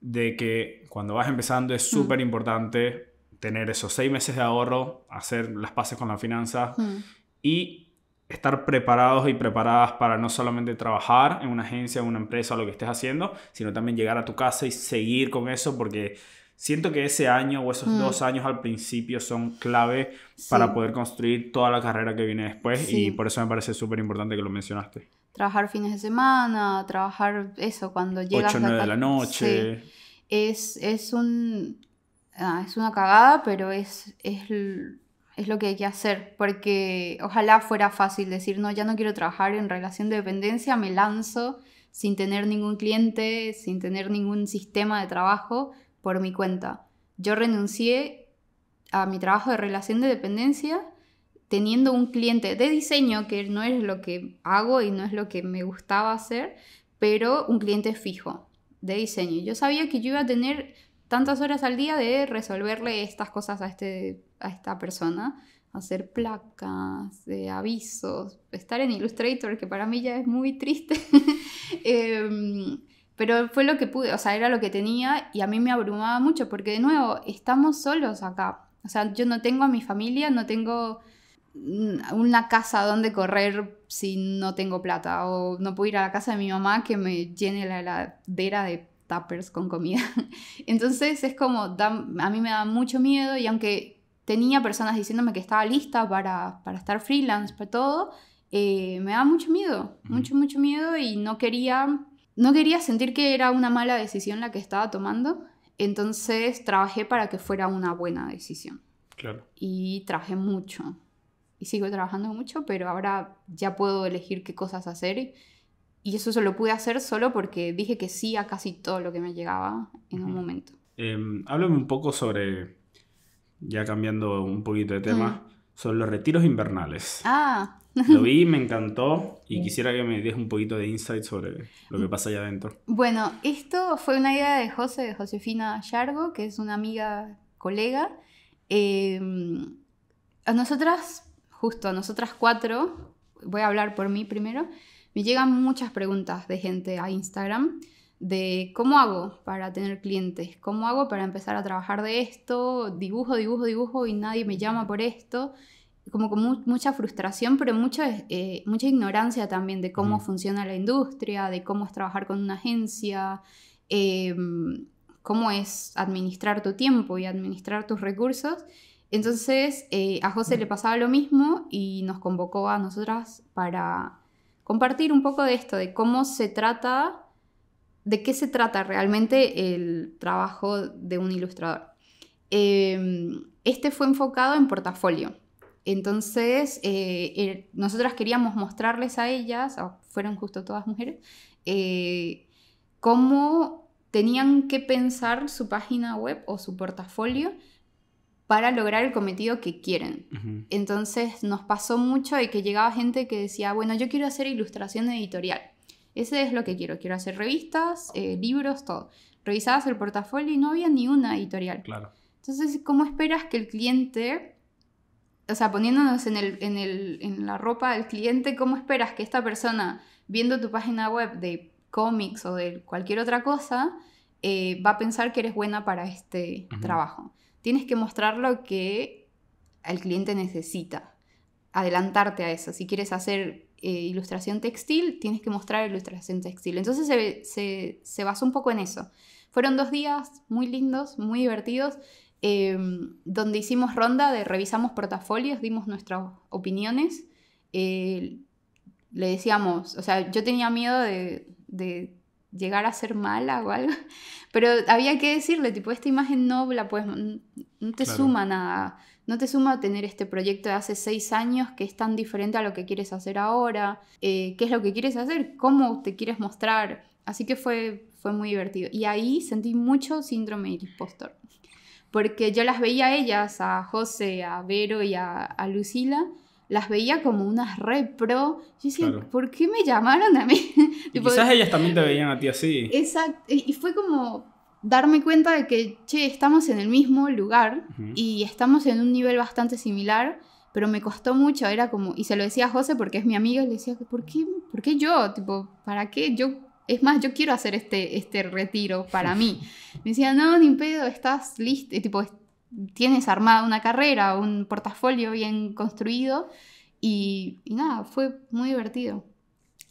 de que cuando vas empezando es mm. súper importante tener esos seis meses de ahorro, hacer las paces con las finanzas mm. y estar preparados y preparadas para no solamente trabajar en una agencia, en una empresa o lo que estés haciendo, sino también llegar a tu casa y seguir con eso porque siento que ese año o esos mm. dos años al principio son clave para poder construir toda la carrera que viene después y por eso me parece súper importante que lo mencionaste. Trabajar fines de semana, trabajar eso cuando llegas 8 o 9 de la noche. Es, es un... Ah, es una cagada, pero es, es es lo que hay que hacer, porque ojalá fuera fácil decir, no, ya no quiero trabajar en relación de dependencia, me lanzo sin tener ningún cliente, sin tener ningún sistema de trabajo por mi cuenta. Yo renuncié a mi trabajo de relación de dependencia teniendo un cliente de diseño que no es lo que hago y no es lo que me gustaba hacer, pero un cliente fijo de diseño. Yo sabía que yo iba a tener tantas horas al día de resolverle estas cosas a, este, a esta persona, hacer placas, de eh, avisos, estar en Illustrator, que para mí ya es muy triste. [laughs] Em, pero fue lo que pude, o sea, era lo que tenía y a mí me abrumaba mucho porque de nuevo, estamos solos acá. O sea, yo no tengo a mi familia, no tengo mm, una casa donde correr si no tengo plata o no puedo ir a la casa de mi mamá que me llene la heladera de tuppers con comida. [laughs] Entonces es como, a mí me da mucho miedo y aunque tenía personas diciéndome que estaba lista para, estar freelance, para todo, eh, me da mucho miedo, mucho, mucho miedo y no quería no quería sentir que era una mala decisión la que estaba tomando, entonces trabajé para que fuera una buena decisión. Claro. Y trabajé mucho. Y sigo trabajando mucho, pero ahora ya puedo elegir qué cosas hacer. Y eso se lo pude hacer solo porque dije que sí a casi todo lo que me llegaba en un momento. Em, háblame un poco sobre, ya cambiando un poquito de tema, mm. sobre los retiros invernales. Ah. Lo [laughs] vi, me encantó y quisiera que me des un poquito de insight sobre lo que pasa allá adentro. Bueno, esto fue una idea de José, de Josefina Chargo, que es una amiga, colega. Em, a nosotras, justo a nosotras cuatro, voy a hablar por mí primero, me llegan muchas preguntas de gente a Instagram de cómo hago para tener clientes, cómo hago para empezar a trabajar de esto, dibujo, dibujo, dibujo y nadie me llama por esto como con mucha frustración, pero mucha, eh, mucha ignorancia también de cómo funciona la industria, de cómo es trabajar con una agencia, em, cómo es administrar tu tiempo y administrar tus recursos. Entonces eh, a José le pasaba lo mismo y nos convocó a nosotras para compartir un poco de esto, de cómo se trata, de qué se trata realmente el trabajo de un ilustrador. Em, este fue enfocado en portafolio entonces, eh, er, nosotras queríamos mostrarles a ellas, fueron justo todas mujeres, eh, cómo tenían que pensar su página web o su portafolio para lograr el cometido que quieren. Entonces nos pasó mucho de que llegaba gente que decía, bueno, yo quiero hacer ilustración editorial. Ese es lo que quiero, quiero hacer revistas, eh, libros, todo. Revisabas el portafolio y no había ni una editorial. Claro. Entonces, ¿cómo esperas que el cliente o sea, poniéndonos en, el, la ropa del cliente, ¿cómo esperas que esta persona, viendo tu página web de cómics o de cualquier otra cosa, eh, va a pensar que eres buena para este trabajo? Tienes que mostrar lo que el cliente necesita, adelantarte a eso. Si quieres hacer eh, ilustración textil, tienes que mostrar ilustración textil. Entonces se, se, se basó un poco en eso. Fueron dos días muy lindos, muy divertidos Em, donde hicimos ronda de revisamos portafolios, dimos nuestras opiniones. Eh, le decíamos, o sea, yo tenía miedo de, llegar a ser mala o algo, [laughs] pero había que decirle, tipo, esta imagen no la puedes, no te suma nada, no te suma tener este proyecto de hace seis años que es tan diferente a lo que quieres hacer ahora, eh, qué es lo que quieres hacer, cómo te quieres mostrar, así que fue, fue muy divertido. Y ahí sentí mucho síndrome de impostor porque yo las veía a ellas, a José, a Vero y a, Lucila, las veía como unas repro. Yo decía, ¿por qué me llamaron a mí? [laughs] Y quizás ellas también te veían a ti así. Exacto, y fue como darme cuenta de que, che, estamos en el mismo lugar y estamos en un nivel bastante similar, pero me costó mucho, era como, y se lo decía a José porque es mi amiga, le decía, ¿por qué, ¿por qué yo? Tipo, ¿para qué? Yo es más, yo quiero hacer este, este retiro para [laughs] mí. Me decía, no, ni pedo, estás listo, eh, tipo, tienes armada una carrera, un portafolio bien construido y, nada, fue muy divertido.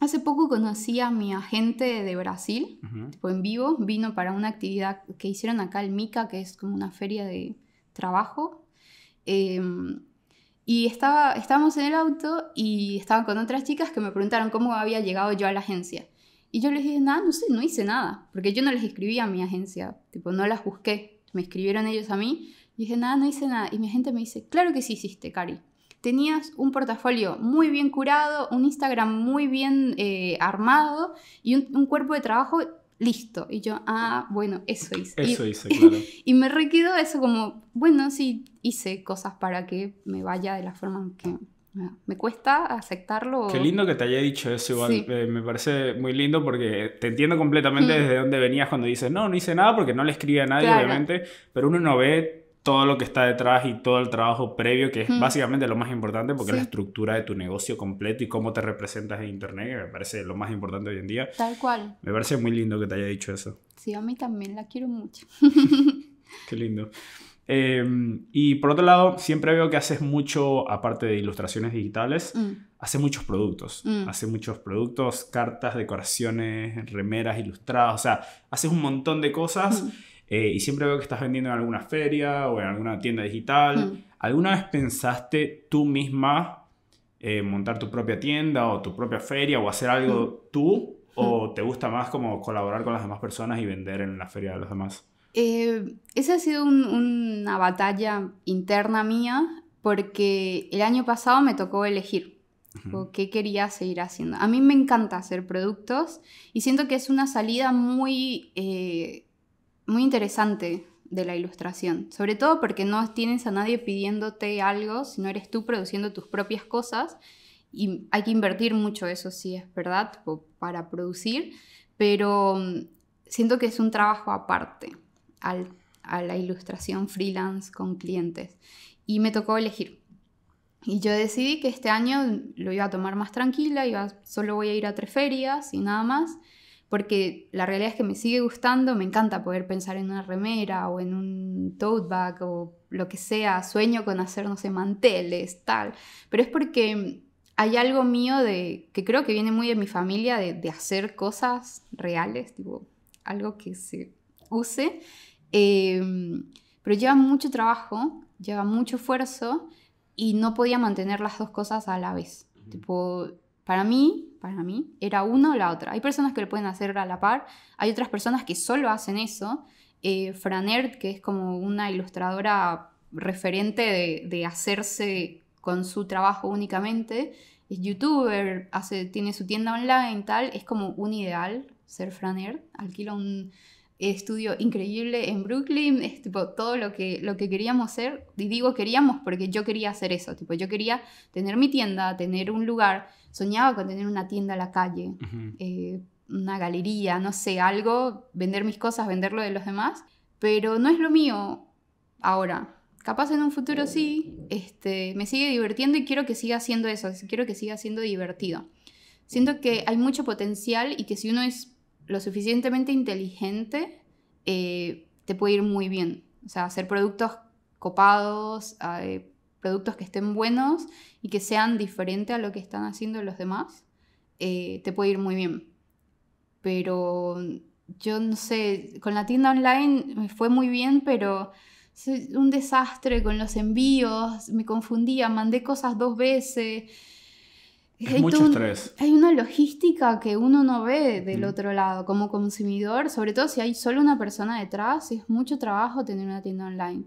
Hace poco conocí a mi agente de Brasil, en vivo, vino para una actividad que hicieron acá el MICA, que es como una feria de trabajo. Em, y estaba, estábamos en el auto y estaba con otras chicas que me preguntaron cómo había llegado yo a la agencia. Y yo les dije, nada, no sé, no hice nada, porque yo no les escribí a mi agencia, tipo, no las busqué, me escribieron ellos a mí, y dije, nada, no hice nada. Y mi gente me dice, claro que sí hiciste, Cari. Tenías un portafolio muy bien curado, un Instagram muy bien eh, armado y un, cuerpo de trabajo listo. Y yo, ah, bueno, eso hice. Eso y, hice, claro. [laughs] y me requedó eso como, bueno, sí, hice cosas para que me vaya de la forma en que me cuesta aceptarlo. Qué lindo que te haya dicho eso igual. Eh, me parece muy lindo porque te entiendo completamente mm. desde dónde venías cuando dices, no, no hice nada porque no le escribí a nadie, obviamente, pero uno no ve todo lo que está detrás y todo el trabajo previo, que es mm. básicamente lo más importante porque la estructura de tu negocio completo y cómo te representas en Internet, que me parece lo más importante hoy en día. Tal cual. Me parece muy lindo que te haya dicho eso. Sí, a mí también la quiero mucho. [laughs] [laughs] Qué lindo. Eh, y por otro lado, siempre veo que haces mucho, aparte de ilustraciones digitales, mm. haces hace muchos productos. Mm. Haces Hace muchos productos, cartas, decoraciones, remeras ilustradas. O sea, haces un montón de cosas mm. eh, y siempre veo que estás vendiendo en alguna feria o en alguna tienda digital. ¿Alguna vez pensaste tú misma eh, montar tu propia tienda o tu propia feria o hacer algo tú? ¿O te gusta más como colaborar con las demás personas y vender en la feria de los demás? Eh, esa ha sido una batalla interna mía porque el año pasado me tocó elegir qué quería seguir haciendo. A mí me encanta hacer productos y siento que es una salida muy, eh, muy interesante de la ilustración, sobre todo porque no tienes a nadie pidiéndote algo, sino eres tú produciendo tus propias cosas y hay que invertir mucho, eso sí es verdad, para producir, pero mm, siento que es un trabajo aparte a la ilustración freelance con clientes. Y me tocó elegir. Y yo decidí que este año lo iba a tomar más tranquila, iba, solo voy a ir a tres ferias y nada más, porque la realidad es que me sigue gustando, me encanta poder pensar en una remera o en un tote bag o lo que sea, sueño con hacer, no sé, manteles, tal, pero es porque hay algo mío de, que creo que viene muy de mi familia, de, hacer cosas reales, algo que se use Em, pero lleva mucho trabajo, lleva mucho esfuerzo y no podía mantener las dos cosas a la vez. Tipo, para mí, para mí, era una o la otra. Hay personas que lo pueden hacer a la par, hay otras personas que solo hacen eso. Eh, Franert, que es como una ilustradora referente de, hacerse con su trabajo únicamente, es youtuber, hace, tiene su tienda online, y tal, es como un ideal ser Franert, alquila un estudio increíble en Brooklyn, es tipo todo lo que, lo que queríamos ser, y digo queríamos porque yo quería hacer eso, tipo yo quería tener mi tienda, tener un lugar, soñaba con tener una tienda a la calle, eh, una galería, no sé, algo, vender mis cosas, venderlo de los demás, pero no es lo mío ahora. Capaz en un futuro sí, este, me sigue divirtiendo y quiero que siga siendo eso, quiero que siga siendo divertido. Siento que hay mucho potencial y que si uno es lo suficientemente inteligente, eh, te puede ir muy bien. O sea, hacer productos copados, eh, productos que estén buenos y que sean diferentes a lo que están haciendo los demás, eh, te puede ir muy bien. Pero yo no sé, con la tienda online me fue muy bien, pero un desastre con los envíos, me confundía, mandé cosas dos veces hay una logística que uno no ve del otro lado como consumidor, sobre todo si hay solo una persona detrás, es mucho trabajo tener una tienda online.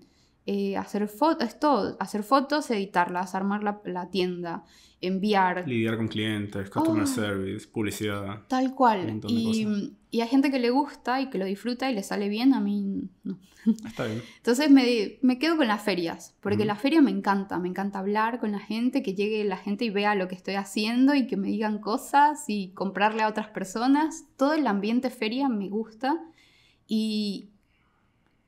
Eh, hacer fotos, todo, hacer fotos, editarlas, armar la, tienda, enviar. Lidiar con clientes, customer ah. service, publicidad. Tal cual. Y, y, hay gente que le gusta y que lo disfruta y le sale bien, a mí no. Ah, está bien. Entonces me, quedo con las ferias, porque la feria me encanta, me encanta hablar con la gente, que llegue la gente y vea lo que estoy haciendo y que me digan cosas y comprarle a otras personas. Todo el ambiente feria me gusta. Y,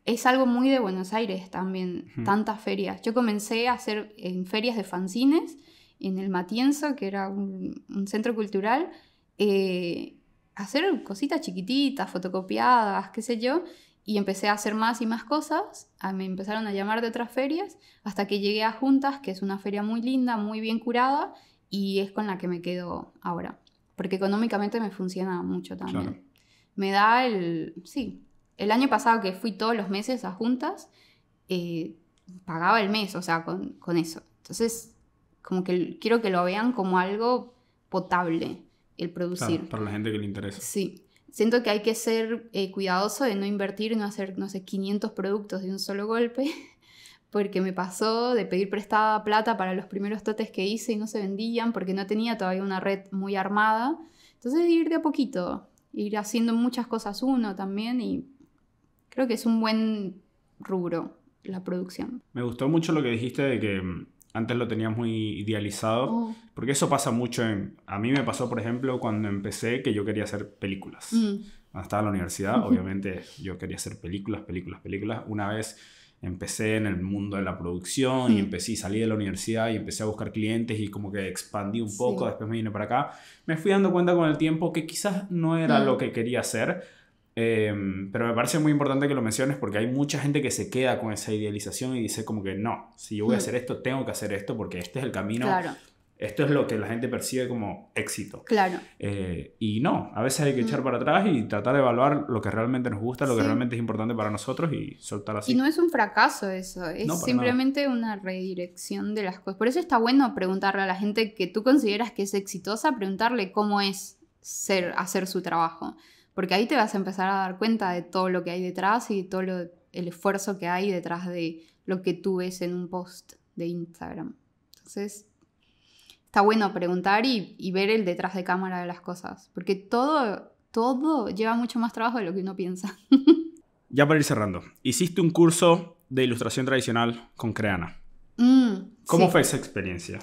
es algo muy de Buenos Aires también, tantas ferias. Yo comencé a hacer en ferias de fanzines, en el Matienzo, que era un, centro cultural, eh, hacer cositas chiquititas, fotocopiadas, qué sé yo, y empecé a hacer más y más cosas, ah, me empezaron a llamar de otras ferias, hasta que llegué a Juntas, que es una feria muy linda, muy bien curada, y es con la que me quedo ahora, porque económicamente me funciona mucho también. Me da el, sí, el año pasado que fui todos los meses a juntas, eh, pagaba el mes, o sea, con, eso. Entonces, como que quiero que lo vean como algo potable, el producir. para la gente que le interesa. Sí. Siento que hay que ser eh, cuidadoso de no invertir, no hacer, no sé, 500 productos de un solo golpe, [laughs] porque me pasó de pedir prestada plata para los primeros totes que hice y no se vendían porque no tenía todavía una red muy armada. Entonces, ir de a poquito, ir haciendo muchas cosas uno también y Creo que es un buen rubro la producción. Me gustó mucho lo que dijiste de que mm, antes lo tenías muy idealizado, oh. porque eso pasa mucho en... A mí me pasó, por ejemplo, cuando empecé que yo quería hacer películas. Mm. Cuando estaba en la universidad, [laughs] obviamente yo quería hacer películas, películas, películas. Una vez empecé en el mundo de la producción y mm. empecé, salí de la universidad y empecé a buscar clientes y como que expandí un poco, después me vine para acá, me fui dando cuenta con el tiempo que quizás no era lo que quería hacer, Em, pero me parece muy importante que lo menciones porque hay mucha gente que se queda con esa idealización y dice como que no, si yo voy a mm. hacer esto, tengo que hacer esto porque este es el camino. Esto es lo que la gente percibe como éxito. Claro. Eh, y no, a veces hay que echar mm. para atrás y tratar de evaluar lo que realmente nos gusta, lo que realmente es importante para nosotros y soltar así. Y no es un fracaso eso, es simplemente una redirección de las cosas. Por eso está bueno preguntarle a la gente que tú consideras que es exitosa, preguntarle cómo es ser, hacer su trabajo porque ahí te vas a empezar a dar cuenta de todo lo que hay detrás y todo el esfuerzo que hay detrás de lo que tú ves en un post de Instagram. Entonces, está bueno preguntar y, ver el detrás de cámara de las cosas, porque todo, todo lleva mucho más trabajo de lo que uno piensa. [laughs] ya para ir cerrando, hiciste un curso de ilustración tradicional con Creana. Mm, ¿Cómo fue esa experiencia?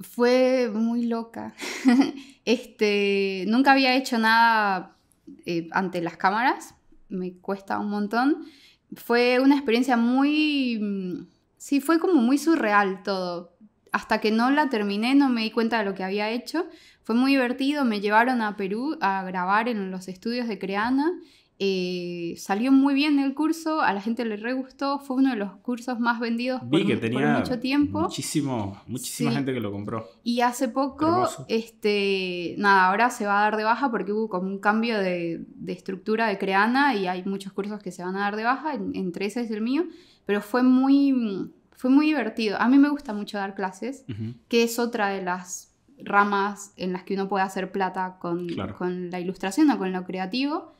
fue muy loca. [laughs] este, nunca había hecho nada eh, ante las cámaras, me cuesta un montón. Fue una experiencia muy... Mm, sí, fue como muy surreal todo. Hasta que no la terminé no me di cuenta de lo que había hecho. Fue muy divertido, me llevaron a Perú a grabar en los estudios de Creana eh, salió muy bien el curso, a la gente le re gustó, fue uno de los cursos más vendidos por, que tenía mucho tiempo. Muchísimo, muchísima gente que lo compró. Y hace poco, este, nada, ahora se va a dar de baja porque hubo como un cambio de, de estructura de Creana y hay muchos cursos que se van a dar de baja, entre ese es el mío, pero fue muy, fue muy divertido. A mí me gusta mucho dar clases, que es otra de las ramas en las que uno puede hacer plata con, con la ilustración o con lo creativo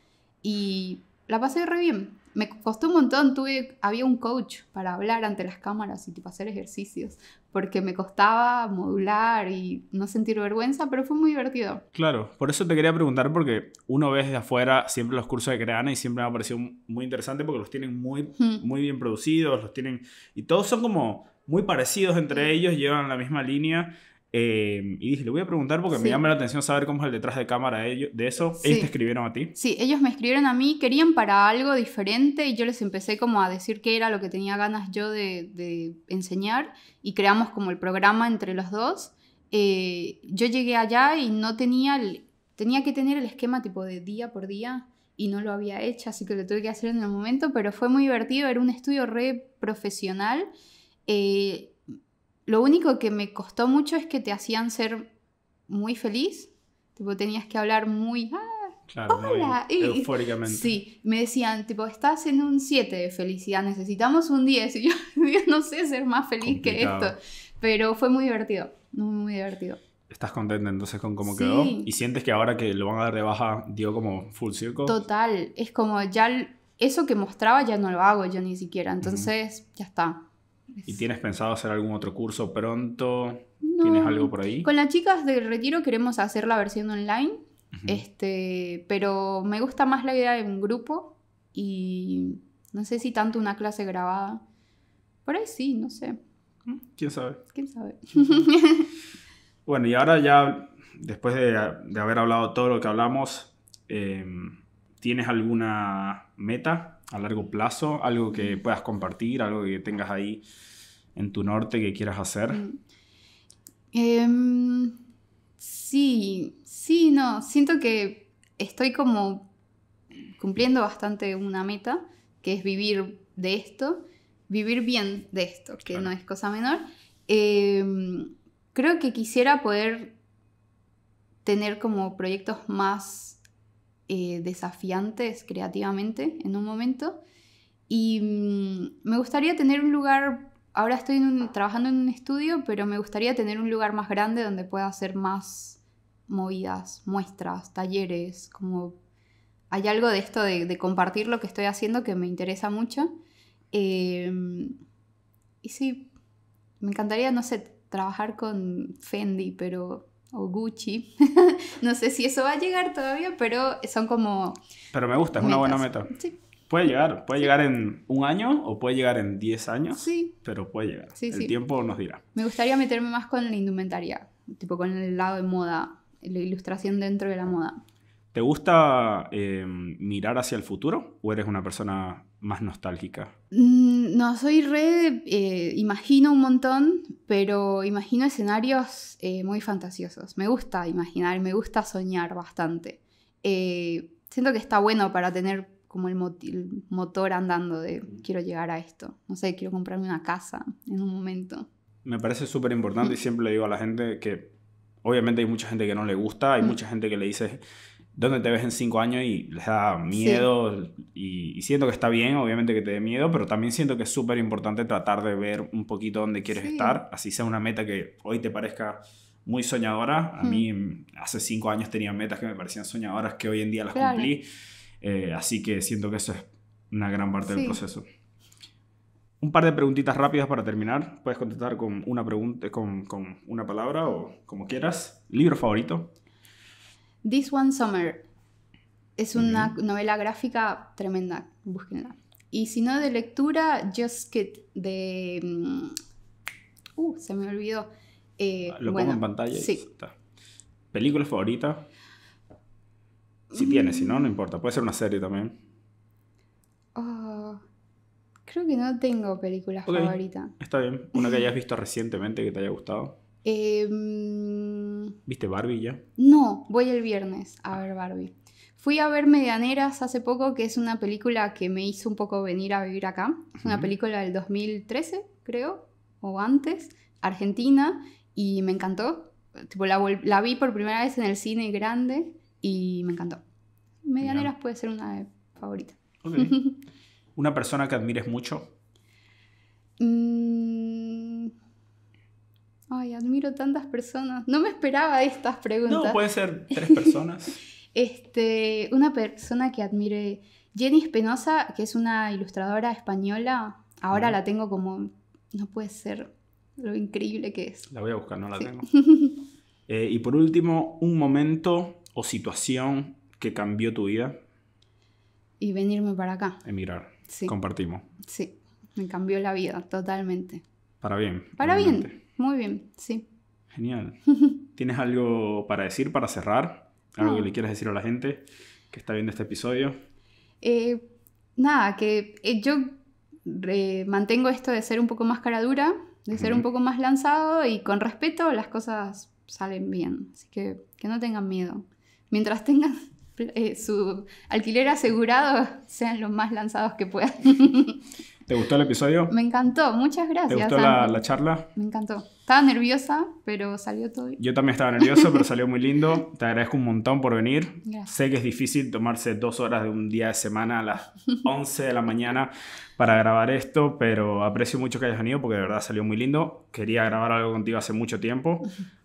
y la pasé re bien. Me costó un montón, tuve, había un coach para hablar ante las cámaras y tipo hacer ejercicios, porque me costaba modular y no sentir vergüenza, pero fue muy divertido. Claro, por eso te quería preguntar, porque uno ve desde afuera siempre los cursos de Creana y siempre me ha parecido muy interesante porque los tienen muy, muy bien producidos, los tienen... Y todos son como muy parecidos entre ellos, llevan la misma línea. Em, y dije, le voy a preguntar porque me llama la atención saber cómo es el detrás de cámara de, de eso. ¿Ellos te escribieron a ti? Sí, ellos me escribieron a mí, querían para algo diferente y yo les empecé como a decir qué era lo que tenía ganas yo de, enseñar y creamos como el programa entre los dos. Eh, yo llegué allá y no tenía, el, tenía que tener el esquema tipo de día por día y no lo había hecho, así que lo tuve que hacer en el momento, pero fue muy divertido, era un estudio re profesional. Eh, lo único que me costó mucho es que te hacían ser muy feliz. Tipo, tenías que hablar muy... Ah, eufóricamente. Sí, me decían, tipo, estás en un 7 de felicidad, necesitamos un 10. Y yo, [laughs] no sé ser más feliz que esto. Pero fue muy divertido, muy divertido. ¿Estás contenta entonces con cómo quedó? ¿Y sientes que ahora que lo van a dar de baja dio como full circle? Total, es como ya eso que mostraba ya no lo hago yo ni siquiera, entonces ya está. ¿Y tienes pensado hacer algún otro curso pronto? ¿Tienes algo por ahí? Con las chicas del retiro queremos hacer la versión online, este, pero me gusta más la idea de un grupo y no sé si tanto una clase grabada. Por ahí sí, no sé. Mm, ¿Quién sabe? ¿Quién sabe? [laughs] bueno, y ahora ya, después de, haber hablado todo lo que hablamos, eh, ¿tienes alguna meta a largo plazo, algo que puedas compartir, algo que tengas ahí en tu norte que quieras hacer. Em, sí, sí, no, siento que estoy como cumpliendo bastante una meta, que es vivir de esto, vivir bien de esto, que no es cosa menor. Em, creo que quisiera poder tener como proyectos más eh, desafiantes creativamente en un momento. Y mm, me gustaría tener un lugar, ahora estoy trabajando en un estudio, pero me gustaría tener un lugar más grande donde pueda hacer más movidas, muestras, talleres, como hay algo de esto de, compartir lo que estoy haciendo que me interesa mucho. Eh, y sí, me encantaría, no sé, trabajar con Fendi, pero o Gucci. [laughs] no sé si eso va a llegar todavía, pero son como... Pero me gusta, es una buena meta. Sí. Puede llegar, puede llegar en un año o puede llegar en 10 años, sí. pero puede llegar. el tiempo nos dirá. Me gustaría meterme más con la indumentaria, tipo con el lado de moda, la ilustración dentro de la moda. ¿Te gusta em, mirar hacia el futuro o eres una persona más nostálgica? Mm, no, soy re... Eh, imagino un montón, pero imagino escenarios eh, muy fantasiosos. Me gusta imaginar, me gusta soñar bastante. Eh, siento que está bueno para tener como el motor andando de mm. quiero llegar a esto. No sé, quiero comprarme una casa en un momento. Me parece súper importante y [laughs] siempre le digo a la gente que obviamente hay mucha gente que no le gusta, hay mm. mucha gente que le dice dónde te ves en cinco años y les da miedo y, siento que está bien, obviamente que te dé miedo, pero también siento que es súper importante tratar de ver un poquito dónde quieres estar, así sea una meta que hoy te parezca muy soñadora. A mí mm, hace cinco años tenía metas que me parecían soñadoras que hoy en día las cumplí, eh, así que siento que eso es una gran parte del proceso. Un par de preguntitas rápidas para terminar. Puedes contestar con una, pregunta, con una palabra o como quieras. ¿Libro favorito? This One Summer es una novela gráfica tremenda, búsquenla. Y si no de lectura, Just Kid de... Mm, uh, se me olvidó. Eh, ah, lo pongo en pantalla. sí. ¿Película favorita? Si tiene, si no, no mm. importa. Puede ser una serie también. Ah, creo que no tengo película favorita. Está bien. Una que hayas visto recientemente que te haya gustado. Em, ¿Viste Barbie ya? No, voy el viernes a ver Barbie. Fui a ver Medianeras hace poco, que es una película que me hizo un poco venir a vivir acá. Es una película del 2013, creo, o antes, argentina, y me encantó. Tipo, la, vi por primera vez en el cine grande y me encantó. Medianeras puede ser una favorita. [laughs] ¿Una persona que admires mucho? Mm, Ay, admiro tantas personas. No me esperaba estas preguntas. No, puede ser [laughs] tres personas. este, una persona que admire. Jenny Espinosa, que es una ilustradora española. Ahora la tengo como. No puede ser lo increíble que es. La voy a buscar, no la tengo. [laughs] Eh, y por último, un momento o situación que cambió tu vida. Y venirme para acá. Emigrar. Sí. Compartimos. Sí, me cambió la vida totalmente. Para bien. Para bien. Muy bien, sí. Genial. [laughs] ¿Tienes algo para decir, para cerrar? ¿Algo que le quieras decir a la gente que está viendo este episodio? Eh, nada, que eh, yo mantengo esto de ser un poco más cara dura, de ser un poco más lanzado y con respeto las cosas salen bien. Así que que no tengan miedo. Mientras tengan [laughs] eh, su alquiler asegurado, sean los más lanzados que puedan. [laughs] ¿Te gustó el episodio? Me encantó, muchas gracias. ¿Te gustó la, charla? Me encantó. Estaba nerviosa, pero salió todo bien. Yo también estaba nervioso, pero salió muy lindo. Te agradezco un montón por venir. Sé que es difícil tomarse dos horas de un día de semana a las 11 de la mañana para grabar esto, pero aprecio mucho que hayas venido porque de verdad salió muy lindo. Quería grabar algo contigo hace mucho tiempo,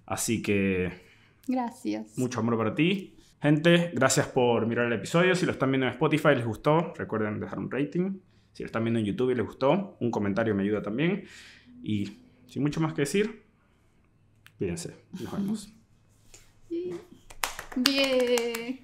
así que... Gracias. Mucho amor para ti. Gente, gracias por mirar el episodio. Si lo están viendo en Spotify, les gustó, recuerden dejar un rating. Si lo están viendo en YouTube y les gustó, un comentario me ayuda también. Y sin mucho más que decir, cuídense. Nos vemos. Bien.